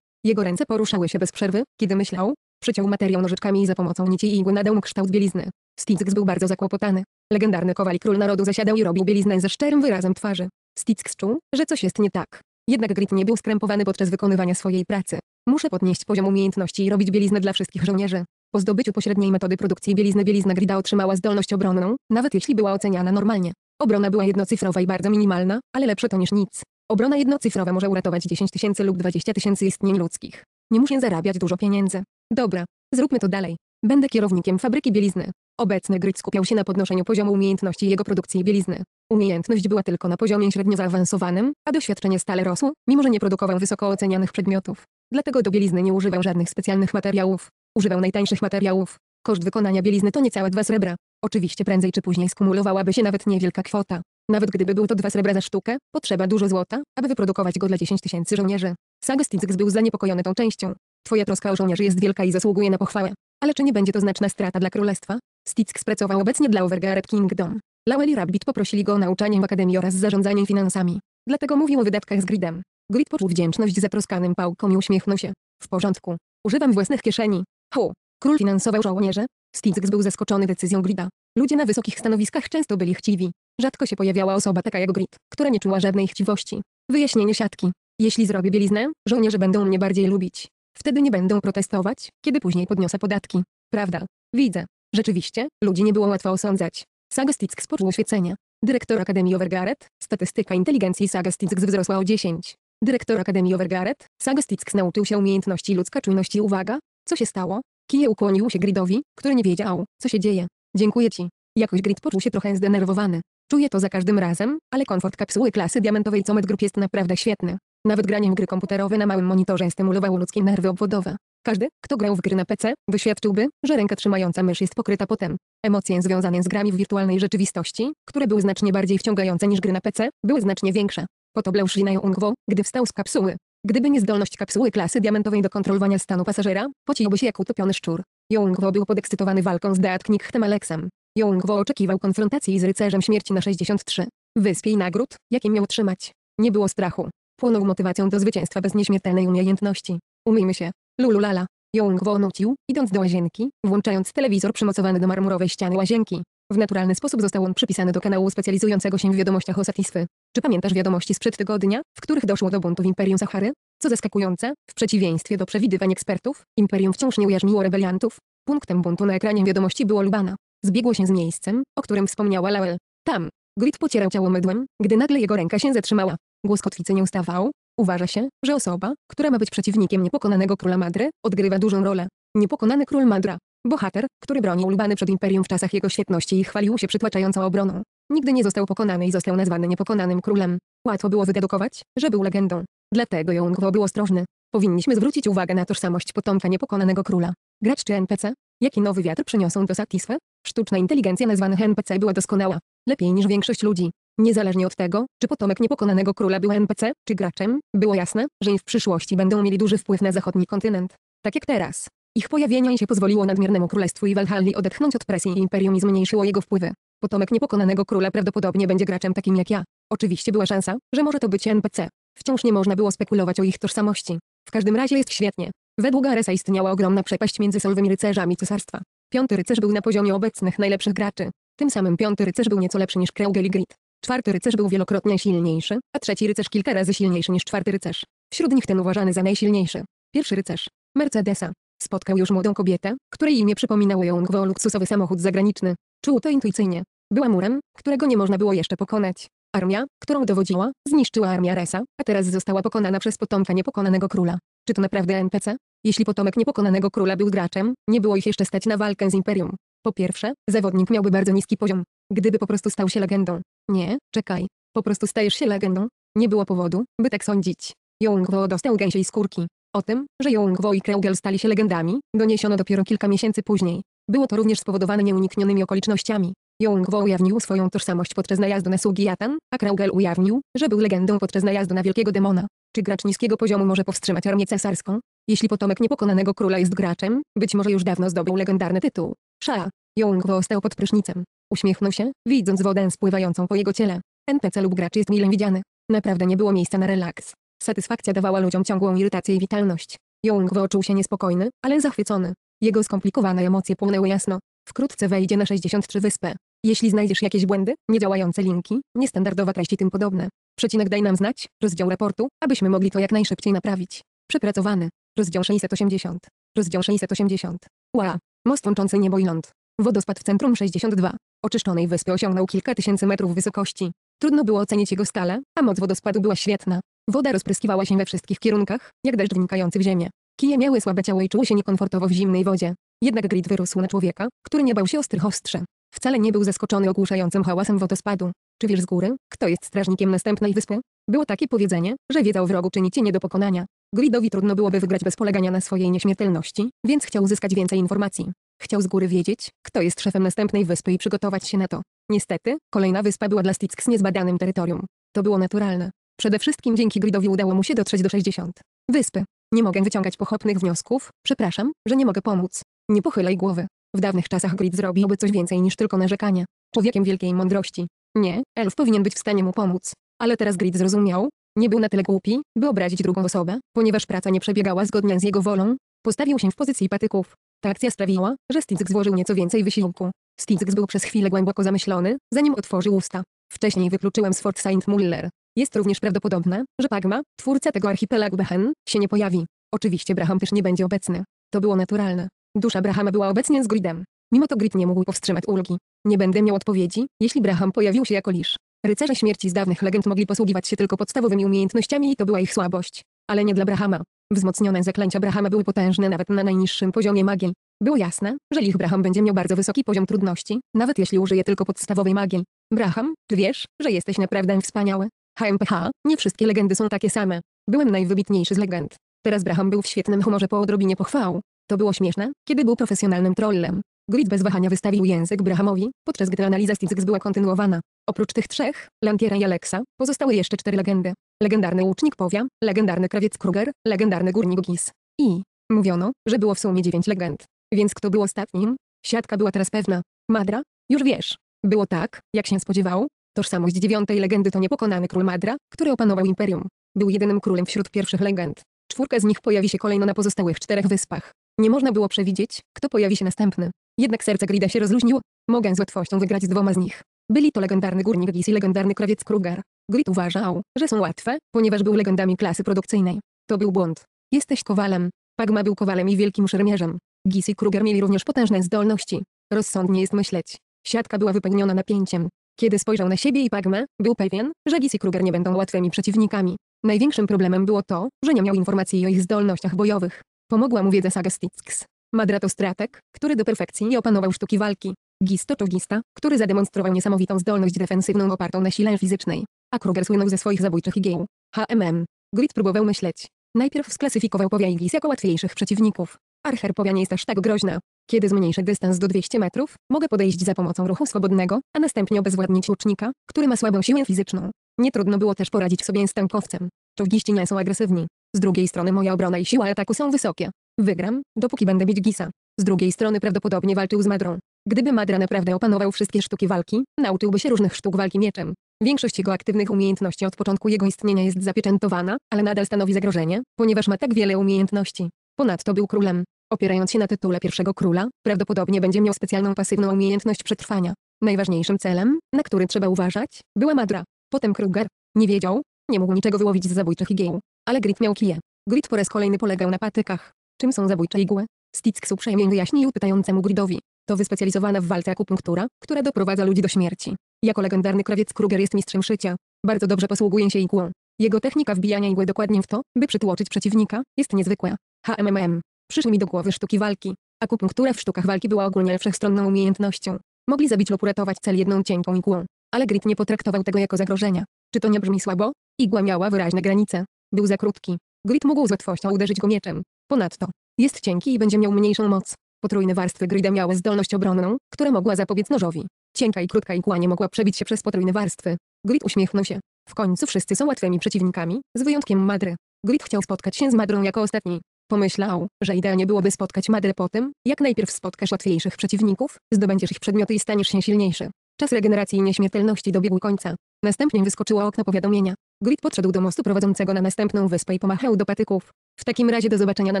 Jego ręce poruszały się bez przerwy, kiedy myślał, przyciął materiał nożyczkami i za pomocą nici i igły nadał mu kształt bielizny. Stizgs był bardzo zakłopotany. Legendarny kowal król narodu zasiadał i robił bieliznę ze szczerym wyrazem twarzy. Stick czuł, że coś jest nie tak. Jednak Grit nie był skrępowany podczas wykonywania swojej pracy. Muszę podnieść poziom umiejętności i robić bieliznę dla wszystkich żołnierzy. Po zdobyciu pośredniej metody produkcji bielizny bielizna Grida otrzymała zdolność obronną, nawet jeśli była oceniana normalnie. Obrona była jednocyfrowa i bardzo minimalna, ale lepsze to niż nic. Obrona jednocyfrowa może uratować 10 tysięcy lub 20 tysięcy istnień ludzkich. Nie muszę zarabiać dużo pieniędzy. Dobra, zróbmy to dalej. Będę kierownikiem fabryki bielizny. Obecny Gryć skupiał się na podnoszeniu poziomu umiejętności jego produkcji bielizny. Umiejętność była tylko na poziomie średnio zaawansowanym, a doświadczenie stale rosło, mimo że nie produkował wysoko ocenianych przedmiotów. Dlatego do bielizny nie używał żadnych specjalnych materiałów. Używał najtańszych materiałów. Koszt wykonania bielizny to niecałe dwa srebra. Oczywiście prędzej czy później skumulowałaby się nawet niewielka kwota. Nawet gdyby był to dwa srebra za sztukę, potrzeba dużo złota, aby wyprodukować go dla 10 tysięcy żołnierzy. Sagesticks był zaniepokojony tą częścią. Twoja troska o żołnierzy jest wielka i zasługuje na pochwałę. Ale czy nie będzie to znaczna strata dla królestwa? Stick pracował obecnie dla Overgaard Kingdom. Lowell i Rabbit poprosili go o nauczanie w Akademii oraz zarządzanie finansami. Dlatego mówił o wydatkach z gridem. Grid poczuł wdzięczność za proskanym pałką i uśmiechnął się. W porządku. Używam własnych kieszeni. Hu. Król finansował żołnierze. Stick był zaskoczony decyzją grida. Ludzie na wysokich stanowiskach często byli chciwi. Rzadko się pojawiała osoba taka jak Grid, która nie czuła żadnej chciwości. Wyjaśnienie siatki. Jeśli zrobię bieliznę, żołnierze będą mnie bardziej lubić. Wtedy nie będą protestować, kiedy później podniosę podatki. Prawda. Widzę. Rzeczywiście, ludzi nie było łatwo osądzać. Sagastick spoczął świecenia. Dyrektor Akademii Overgaret, statystyka inteligencji Sagastick wzrosła o 10. Dyrektor Akademii Overgaret, Sagastick nauczył się umiejętności ludzka czujności uwaga. Co się stało? Kije ukłonił się Gridowi, który nie wiedział, co się dzieje. Dziękuję ci. Jakoś Grid poczuł się trochę zdenerwowany. Czuję to za każdym razem, ale komfort kapsuły klasy diamentowej Comet Group jest naprawdę świetny. Nawet w gry komputerowe na małym monitorze stymulowało ludzkie nerwy obwodowe. Każdy, kto grał w gry na PC, doświadczyłby, że ręka trzymająca mysz jest pokryta potem. Emocje związane z grami w wirtualnej rzeczywistości, które były znacznie bardziej wciągające niż gry na PC, były znacznie większe. Potoblał Jungwo, gdy wstał z kapsuły. Gdyby nie zdolność kapsuły klasy diamentowej do kontrolowania stanu pasażera, pociłby się jak utopiony szczur. Jungwo był podekscytowany walką z Deatknik Alexem. Jungwo oczekiwał konfrontacji z rycerzem śmierci na 63. Wyspie i nagród, jakie miał trzymać. Nie było strachu. Płonął motywacją do zwycięstwa bez nieśmiertelnej umiejętności. Umyjmy się. Lululala. Jong wonucił, idąc do łazienki, włączając telewizor przymocowany do marmurowej ściany łazienki. W naturalny sposób został on przypisany do kanału specjalizującego się w wiadomościach o Satisfy. Czy pamiętasz wiadomości sprzed tygodnia, w których doszło do buntu w Imperium Sahary? Co zaskakujące, w przeciwieństwie do przewidywań ekspertów, Imperium wciąż nie ujarzmiło rebeliantów. Punktem buntu na ekranie wiadomości było Lubana. Zbiegło się z miejscem, o którym wspomniała Lawel. Tam, Grit pocierał ciało mydłem, gdy nagle jego ręka się zatrzymała. Głos kotwicy nie ustawał. Uważa się, że osoba, która ma być przeciwnikiem niepokonanego króla Madry, odgrywa dużą rolę. Niepokonany król Madra. Bohater, który bronił Lubany przed imperium w czasach jego świetności i chwalił się przytłaczającą obroną. Nigdy nie został pokonany i został nazwany niepokonanym królem. Łatwo było wydedukować, że był legendą. Dlatego Jungwo był ostrożny. Powinniśmy zwrócić uwagę na tożsamość potomka niepokonanego króla. Gracz czy NPC? Jaki nowy wiatr przyniosą do Satisfe? Sztuczna inteligencja nazwanych NPC była doskonała. Lepiej niż większość ludzi. Niezależnie od tego, czy potomek niepokonanego króla był NPC, czy graczem, było jasne, że i w przyszłości będą mieli duży wpływ na zachodni kontynent. Tak jak teraz. Ich pojawienie się pozwoliło nadmiernemu królestwu i Walhalli odetchnąć od presji i imperium i zmniejszyło jego wpływy. Potomek niepokonanego króla prawdopodobnie będzie graczem takim jak ja. Oczywiście była szansa, że może to być NPC. Wciąż nie można było spekulować o ich tożsamości. W każdym razie jest świetnie. Według Aresa istniała ogromna przepaść między solwymi rycerzami cesarstwa. Piąty rycerz był na poziomie obecnych najlepszych graczy. Tym samym piąty rycerz był nieco lepszy niż Kreugel Grid. Czwarty rycerz był wielokrotnie silniejszy, a trzeci rycerz kilka razy silniejszy niż czwarty rycerz. Wśród nich ten uważany za najsilniejszy. Pierwszy rycerz, Mercedesa, spotkał już młodą kobietę, której imię przypominało ją o luksusowy samochód zagraniczny. Czuł to intuicyjnie. Była murem, którego nie można było jeszcze pokonać. Armia, którą dowodziła, zniszczyła armię Resa, a teraz została pokonana przez potomka niepokonanego króla. Czy to naprawdę NPC? Jeśli potomek niepokonanego króla był graczem, nie było ich jeszcze stać na walkę z Imperium. Po pierwsze, zawodnik miałby bardzo niski poziom, gdyby po prostu stał się legendą. Nie, czekaj. Po prostu stajesz się legendą. Nie było powodu, by tak sądzić. Jongwo dostał gęsiej skórki. O tym, że Jongwo i Kreugel stali się legendami, doniesiono dopiero kilka miesięcy później. Było to również spowodowane nieuniknionymi okolicznościami. Jongwo ujawnił swoją tożsamość podczas najazdu na sługi Jatan, a Kreugel ujawnił, że był legendą podczas najazdu na Wielkiego Demona. Czy gracz niskiego poziomu może powstrzymać armię cesarską? Jeśli potomek niepokonanego króla jest graczem, być może już dawno zdobył legendarny tytuł. Sza. Jongwo stał pod prysznicem. Uśmiechnął się, widząc wodę spływającą po jego ciele. NPC lub gracz jest mile widziany. Naprawdę nie było miejsca na relaks. Satysfakcja dawała ludziom ciągłą irytację i witalność. Young wyoczuł się niespokojny, ale zachwycony. Jego skomplikowane emocje płonęły jasno. Wkrótce wejdzie na 63 wyspę. Jeśli znajdziesz jakieś błędy, niedziałające linki, niestandardowa treść i tym podobne, przecinek daj nam znać, rozdział raportu, abyśmy mogli to jak najszybciej naprawić. Przepracowany. Rozdział 680. Rozdział 680. Ła. Most łączący niebo i ląd. Wodospad w centrum 62 oczyszczonej wyspy osiągnął kilka tysięcy metrów wysokości. Trudno było ocenić jego skalę, a moc wodospadu była świetna. Woda rozpryskiwała się we wszystkich kierunkach, jak deszcz wnikający w ziemię. Kije miały słabe ciało i czuły się niekomfortowo w zimnej wodzie. Jednak Grid wyrósł na człowieka, który nie bał się ostrych ostrze. Wcale nie był zaskoczony ogłuszającym hałasem wodospadu. Czy wiesz z góry, kto jest strażnikiem następnej wyspy? Było takie powiedzenie, że wiedza o wrogu czyni cię nie do pokonania. Gridowi trudno byłoby wygrać bez polegania na swojej nieśmiertelności, więc chciał uzyskać więcej informacji. Chciał z góry wiedzieć, kto jest szefem następnej wyspy i przygotować się na to. Niestety, kolejna wyspa była dla Sticks niezbadanym terytorium. To było naturalne. Przede wszystkim dzięki Gridowi udało mu się dotrzeć do 60. Wyspy. Nie mogę wyciągać pochopnych wniosków, przepraszam, że nie mogę pomóc. Nie pochylaj głowy. W dawnych czasach Grid zrobiłby coś więcej niż tylko narzekania. Człowiekiem wielkiej mądrości. Nie, elf powinien być w stanie mu pomóc. Ale teraz Grid zrozumiał, nie był na tyle głupi, by obrazić drugą osobę, ponieważ praca nie przebiegała zgodnie z jego wolą. Postawił się w pozycji patyków. Ta akcja sprawiła, że Stinks złożył nieco więcej wysiłku. Stinks był przez chwilę głęboko zamyślony, zanim otworzył usta. Wcześniej wykluczyłem z Fort Saint Muller. Jest również prawdopodobne, że Pagma, twórca tego archipelagu Behen, się nie pojawi. Oczywiście Braham też nie będzie obecny. To było naturalne. Dusza Brahama była obecnie z Gridem. Mimo to Grid nie mógł powstrzymać ulgi. Nie będę miał odpowiedzi, jeśli Braham pojawił się jako lisz. Rycerze śmierci z dawnych legend mogli posługiwać się tylko podstawowymi umiejętnościami i to była ich słabość. Ale nie dla Brahama. Wzmocnione zaklęcia Brahama były potężne nawet na najniższym poziomie magii. Było jasne, że Lich Braham będzie miał bardzo wysoki poziom trudności, nawet jeśli użyje tylko podstawowej magii. Braham, ty wiesz, że jesteś naprawdę wspaniały. HMPH, nie wszystkie legendy są takie same. Byłem najwybitniejszy z legend. Teraz Braham był w świetnym humorze po odrobinie pochwał. To było śmieszne, kiedy był profesjonalnym trollem. Grid bez wahania wystawił język Brahamowi, podczas gdy analiza Stizyx była kontynuowana. Oprócz tych trzech, Lantiera i Alexa, pozostały jeszcze cztery legendy legendarny łucznik Powia, legendarny krawiec Kruger, legendarny górnik Gis. I mówiono, że było w sumie dziewięć legend. Więc kto był ostatnim? Siatka była teraz pewna. Madra? Już wiesz. Było tak, jak się spodziewał. Tożsamość dziewiątej legendy to niepokonany król Madra, który opanował imperium. Był jedynym królem wśród pierwszych legend. Czwórka z nich pojawi się kolejno na pozostałych czterech wyspach. Nie można było przewidzieć, kto pojawi się następny. Jednak serce Grida się rozluźniło. Mogę z łatwością wygrać z dwoma z nich. Byli to legendarny górnik Gis i legendarny krawiec Kruger. Grit uważał, że są łatwe, ponieważ był legendami klasy produkcyjnej. To był błąd. Jesteś kowalem. Pagma był kowalem i wielkim szermierzem. Gis i Kruger mieli również potężne zdolności. Rozsądnie jest myśleć. Siatka była wypełniona napięciem. Kiedy spojrzał na siebie i Pagmę, był pewien, że Gis i Kruger nie będą łatwymi przeciwnikami. Największym problemem było to, że nie miał informacji o ich zdolnościach bojowych. Pomogła mu wiedza Sagastix. Madra to stratek, który do perfekcji nie opanował sztuki walki. Gis to Gista, który zademonstrował niesamowitą zdolność defensywną opartą na sile fizycznej a Kruger słynął ze swoich zabójczych igieł. HMM. Grid próbował myśleć. Najpierw sklasyfikował powia iglis jako łatwiejszych przeciwników. Archer powia nie jest aż tak groźna. Kiedy zmniejszę dystans do 200 metrów, mogę podejść za pomocą ruchu swobodnego, a następnie obezwładnić łucznika, który ma słabą siłę fizyczną. Nie trudno było też poradzić sobie z tankowcem. Czołgiści nie są agresywni. Z drugiej strony moja obrona i siła ataku są wysokie. Wygram, dopóki będę mieć Gisa. Z drugiej strony prawdopodobnie walczył z Madrą. Gdyby Madra naprawdę opanował wszystkie sztuki walki, nauczyłby się różnych sztuk walki mieczem. Większość jego aktywnych umiejętności od początku jego istnienia jest zapieczętowana, ale nadal stanowi zagrożenie, ponieważ ma tak wiele umiejętności. Ponadto był królem. Opierając się na tytule pierwszego króla, prawdopodobnie będzie miał specjalną pasywną umiejętność przetrwania. Najważniejszym celem, na który trzeba uważać, była Madra. Potem Kruger. Nie wiedział, nie mógł niczego wyłowić z zabójczych igieł. Ale Grit miał kije. Grit po raz kolejny polegał na patykach. Czym są zabójcze igły? Sticksu przejmie wyjaśnił pytającemu Gridowi. To wyspecjalizowana w walce akupunktura, która doprowadza ludzi do śmierci. Jako legendarny krawiec Kruger jest mistrzem szycia. Bardzo dobrze posługuje się igłą. Jego technika wbijania igły dokładnie w to, by przytłoczyć przeciwnika, jest niezwykła. HMMM. Przyszły mi do głowy sztuki walki. Akupunktura w sztukach walki była ogólnie wszechstronną umiejętnością. Mogli zabić lub uratować cel jedną cienką igłą. Ale Grit nie potraktował tego jako zagrożenia. Czy to nie brzmi słabo? Igła miała wyraźne granice. Był za krótki. Grit mógł z łatwością uderzyć go mieczem. Ponadto, jest cienki i będzie miał mniejszą moc. Potrójne warstwy grida miały zdolność obronną, która mogła zapobiec nożowi. Cienka i krótka igła nie mogła przebić się przez potrójne warstwy. Grid uśmiechnął się. W końcu wszyscy są łatwymi przeciwnikami, z wyjątkiem Madry. Grid chciał spotkać się z Madrą jako ostatni. Pomyślał, że idealnie byłoby spotkać Madrę po tym, jak najpierw spotkasz łatwiejszych przeciwników, zdobędziesz ich przedmioty i staniesz się silniejszy. Czas regeneracji i nieśmiertelności dobiegł końca. Następnie wyskoczyło okno powiadomienia. Grid podszedł do mostu prowadzącego na następną wyspę i pomachał do patyków. W takim razie do zobaczenia na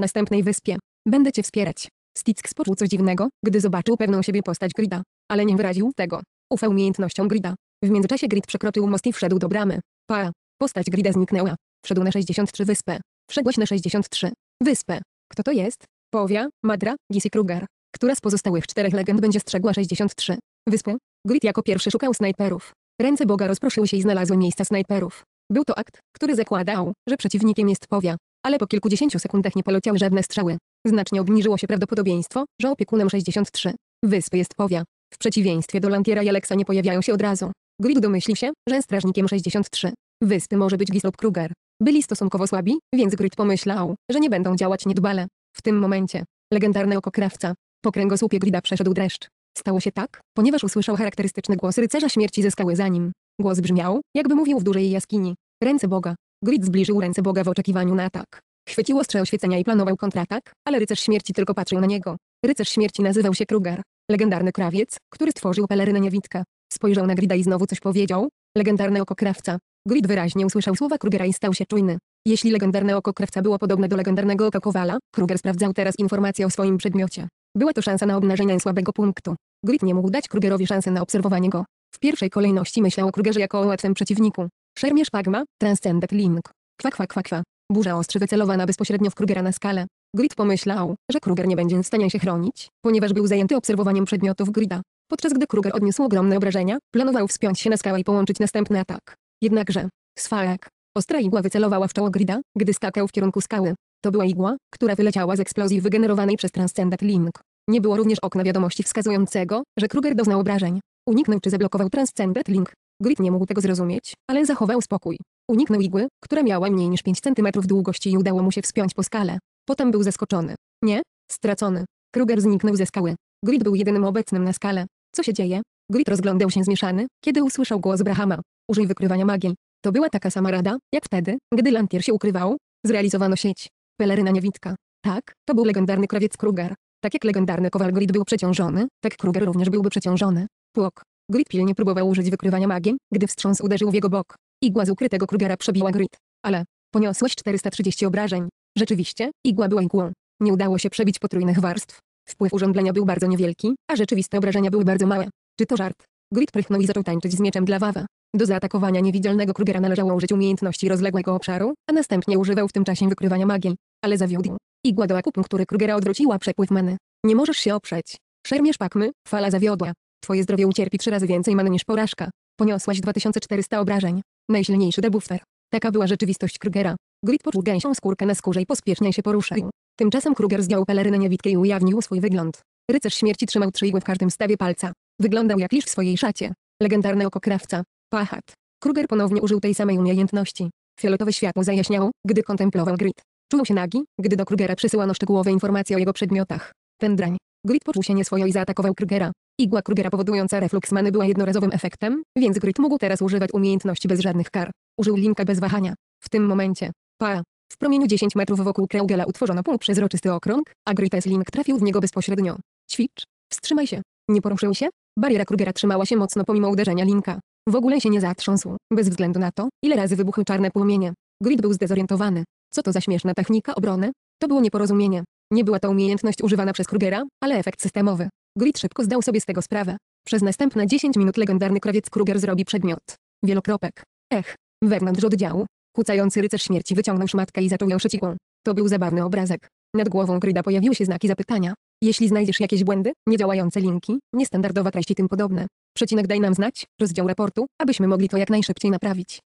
następnej wyspie. Będę cię wspierać. Stick poczuł coś dziwnego, gdy zobaczył pewną siebie postać Grida, ale nie wyraził tego. Ufał umiejętnościom Grida. W międzyczasie Grid przekroczył most i wszedł do bramy. Pa. Postać Grida zniknęła. Wszedł na 63 wyspę. Wszedłeś na 63 wyspę. Kto to jest? Powia, Madra, Gissy Kruger. Która z pozostałych czterech legend będzie strzegła 63 wyspę? Grid jako pierwszy szukał snajperów. Ręce Boga rozproszyły się i znalazły miejsca snajperów. Był to akt, który zakładał, że przeciwnikiem jest Powia. Ale po kilkudziesięciu sekundach nie poleciały żadne strzały. Znacznie obniżyło się prawdopodobieństwo, że opiekunem 63 wyspy jest Powia. W przeciwieństwie do Lantiera i Alexa nie pojawiają się od razu. Grid domyśli się, że strażnikiem 63 wyspy może być Gislop Kruger. Byli stosunkowo słabi, więc Grid pomyślał, że nie będą działać niedbale. W tym momencie, legendarny oko krawca, po kręgosłupie Grida przeszedł dreszcz. Stało się tak, ponieważ usłyszał charakterystyczny głos rycerza śmierci ze skały za nim. Głos brzmiał, jakby mówił w dużej jaskini. Ręce Boga. Grid zbliżył ręce Boga w oczekiwaniu na atak. Chwycił ostrze oświecenia i planował kontratak, ale rycerz śmierci tylko patrzył na niego. Rycerz śmierci nazywał się Krugar. Legendarny krawiec, który stworzył pelerynę niewidka. Spojrzał na Grida i znowu coś powiedział. Legendarne oko krawca. Grid wyraźnie usłyszał słowa Krugera i stał się czujny. Jeśli legendarne oko krawca było podobne do legendarnego oka kowala, Kruger sprawdzał teraz informacje o swoim przedmiocie. Była to szansa na obnażenie słabego punktu. Grid nie mógł dać Krugerowi szansy na obserwowanie go. W pierwszej kolejności myślał o Krugerze jako o łatwym przeciwniku. Szermierz Pagma, Transcendent Link. Kwa kwa kwa kwa. Burza ostrzy wycelowana bezpośrednio w Krugera na skalę. Grid pomyślał, że Kruger nie będzie w stanie się chronić, ponieważ był zajęty obserwowaniem przedmiotów Grida. Podczas gdy Kruger odniósł ogromne obrażenia, planował wspiąć się na skałę i połączyć następny atak. Jednakże, Sfalak, ostra igła wycelowała w czoło Grida, gdy skakał w kierunku skały. To była igła, która wyleciała z eksplozji wygenerowanej przez Transcendent Link. Nie było również okna wiadomości wskazującego, że Kruger doznał obrażeń. Uniknął czy zablokował Transcendent Link. Grit nie mógł tego zrozumieć, ale zachował spokój. Uniknął igły, która miała mniej niż 5 cm długości i udało mu się wspiąć po skale. Potem był zaskoczony. Nie? Stracony. Kruger zniknął ze skały. Grit był jedynym obecnym na skale. Co się dzieje? Grit rozglądał się zmieszany, kiedy usłyszał głos Brahama. Użyj wykrywania magii. To była taka sama rada, jak wtedy, gdy Lantier się ukrywał. Zrealizowano sieć. Peleryna niewidka. Tak, to był legendarny krawiec Kruger. Tak jak legendarny kowal Grit był przeciążony, tak Kruger również byłby przeciążony. Płok. Grit pilnie próbował użyć wykrywania magii, gdy wstrząs uderzył w jego bok. Igła z ukrytego Krugera przebiła Grit. Ale poniosłeś 430 obrażeń. Rzeczywiście, igła była igłą. Nie udało się przebić potrójnych warstw. Wpływ urządzenia był bardzo niewielki, a rzeczywiste obrażenia były bardzo małe. Czy to żart? Grit prychnął i zaczął tańczyć z mieczem dla Wawa. Do zaatakowania niewidzialnego Krugera należało użyć umiejętności rozległego obszaru, a następnie używał w tym czasie wykrywania magii. Ale zawiódł. Igła do akupunktury Krugera odwróciła przepływ many. Nie możesz się oprzeć. Szermierz pakmy, fala zawiodła. Twoje zdrowie ucierpi trzy razy więcej man niż porażka. Poniosłaś 2400 obrażeń. Najsilniejszy debuffer. Taka była rzeczywistość Krugera. Grid poczuł gęsią skórkę na skórze i pospiesznie się poruszał. Tymczasem Kruger zdjął pelerynę niewitkę i ujawnił swój wygląd. Rycerz śmierci trzymał trzy igły w każdym stawie palca. Wyglądał jak lisz w swojej szacie. Legendarny oko krawca. Pachat. Kruger ponownie użył tej samej umiejętności. Fioletowe światło zajaśniało, gdy kontemplował Grid. Czuł się nagi, gdy do Krugera przysyłano szczegółowe informacje o jego przedmiotach. Ten drań, Grit poczuł się nieswojo i zaatakował Krugera. Igła Krugera powodująca refluks many była jednorazowym efektem, więc Grit mógł teraz używać umiejętności bez żadnych kar. Użył linka bez wahania. W tym momencie. Pa. W promieniu 10 metrów wokół Kreugela utworzono półprzezroczysty okrąg, a Grites link trafił w niego bezpośrednio. Ćwicz. Wstrzymaj się. Nie poruszył się? Bariera Krugera trzymała się mocno pomimo uderzenia linka. W ogóle się nie zatrząsł, bez względu na to, ile razy wybuchły czarne płomienie. Grid był zdezorientowany. Co to za śmieszna technika obrony? To było nieporozumienie. Nie była to umiejętność używana przez Krugera, ale efekt systemowy. Grid szybko zdał sobie z tego sprawę. Przez następne 10 minut legendarny krawiec Kruger zrobi przedmiot. Wielokropek. Ech. Wewnątrz oddziału. Kucający rycerz śmierci wyciągnął szmatkę i zaczął ją szyciłą. To był zabawny obrazek. Nad głową Gryda pojawiły się znaki zapytania. Jeśli znajdziesz jakieś błędy, niedziałające linki, niestandardowa treść tym podobne. Przecinek daj nam znać, rozdział raportu, abyśmy mogli to jak najszybciej naprawić.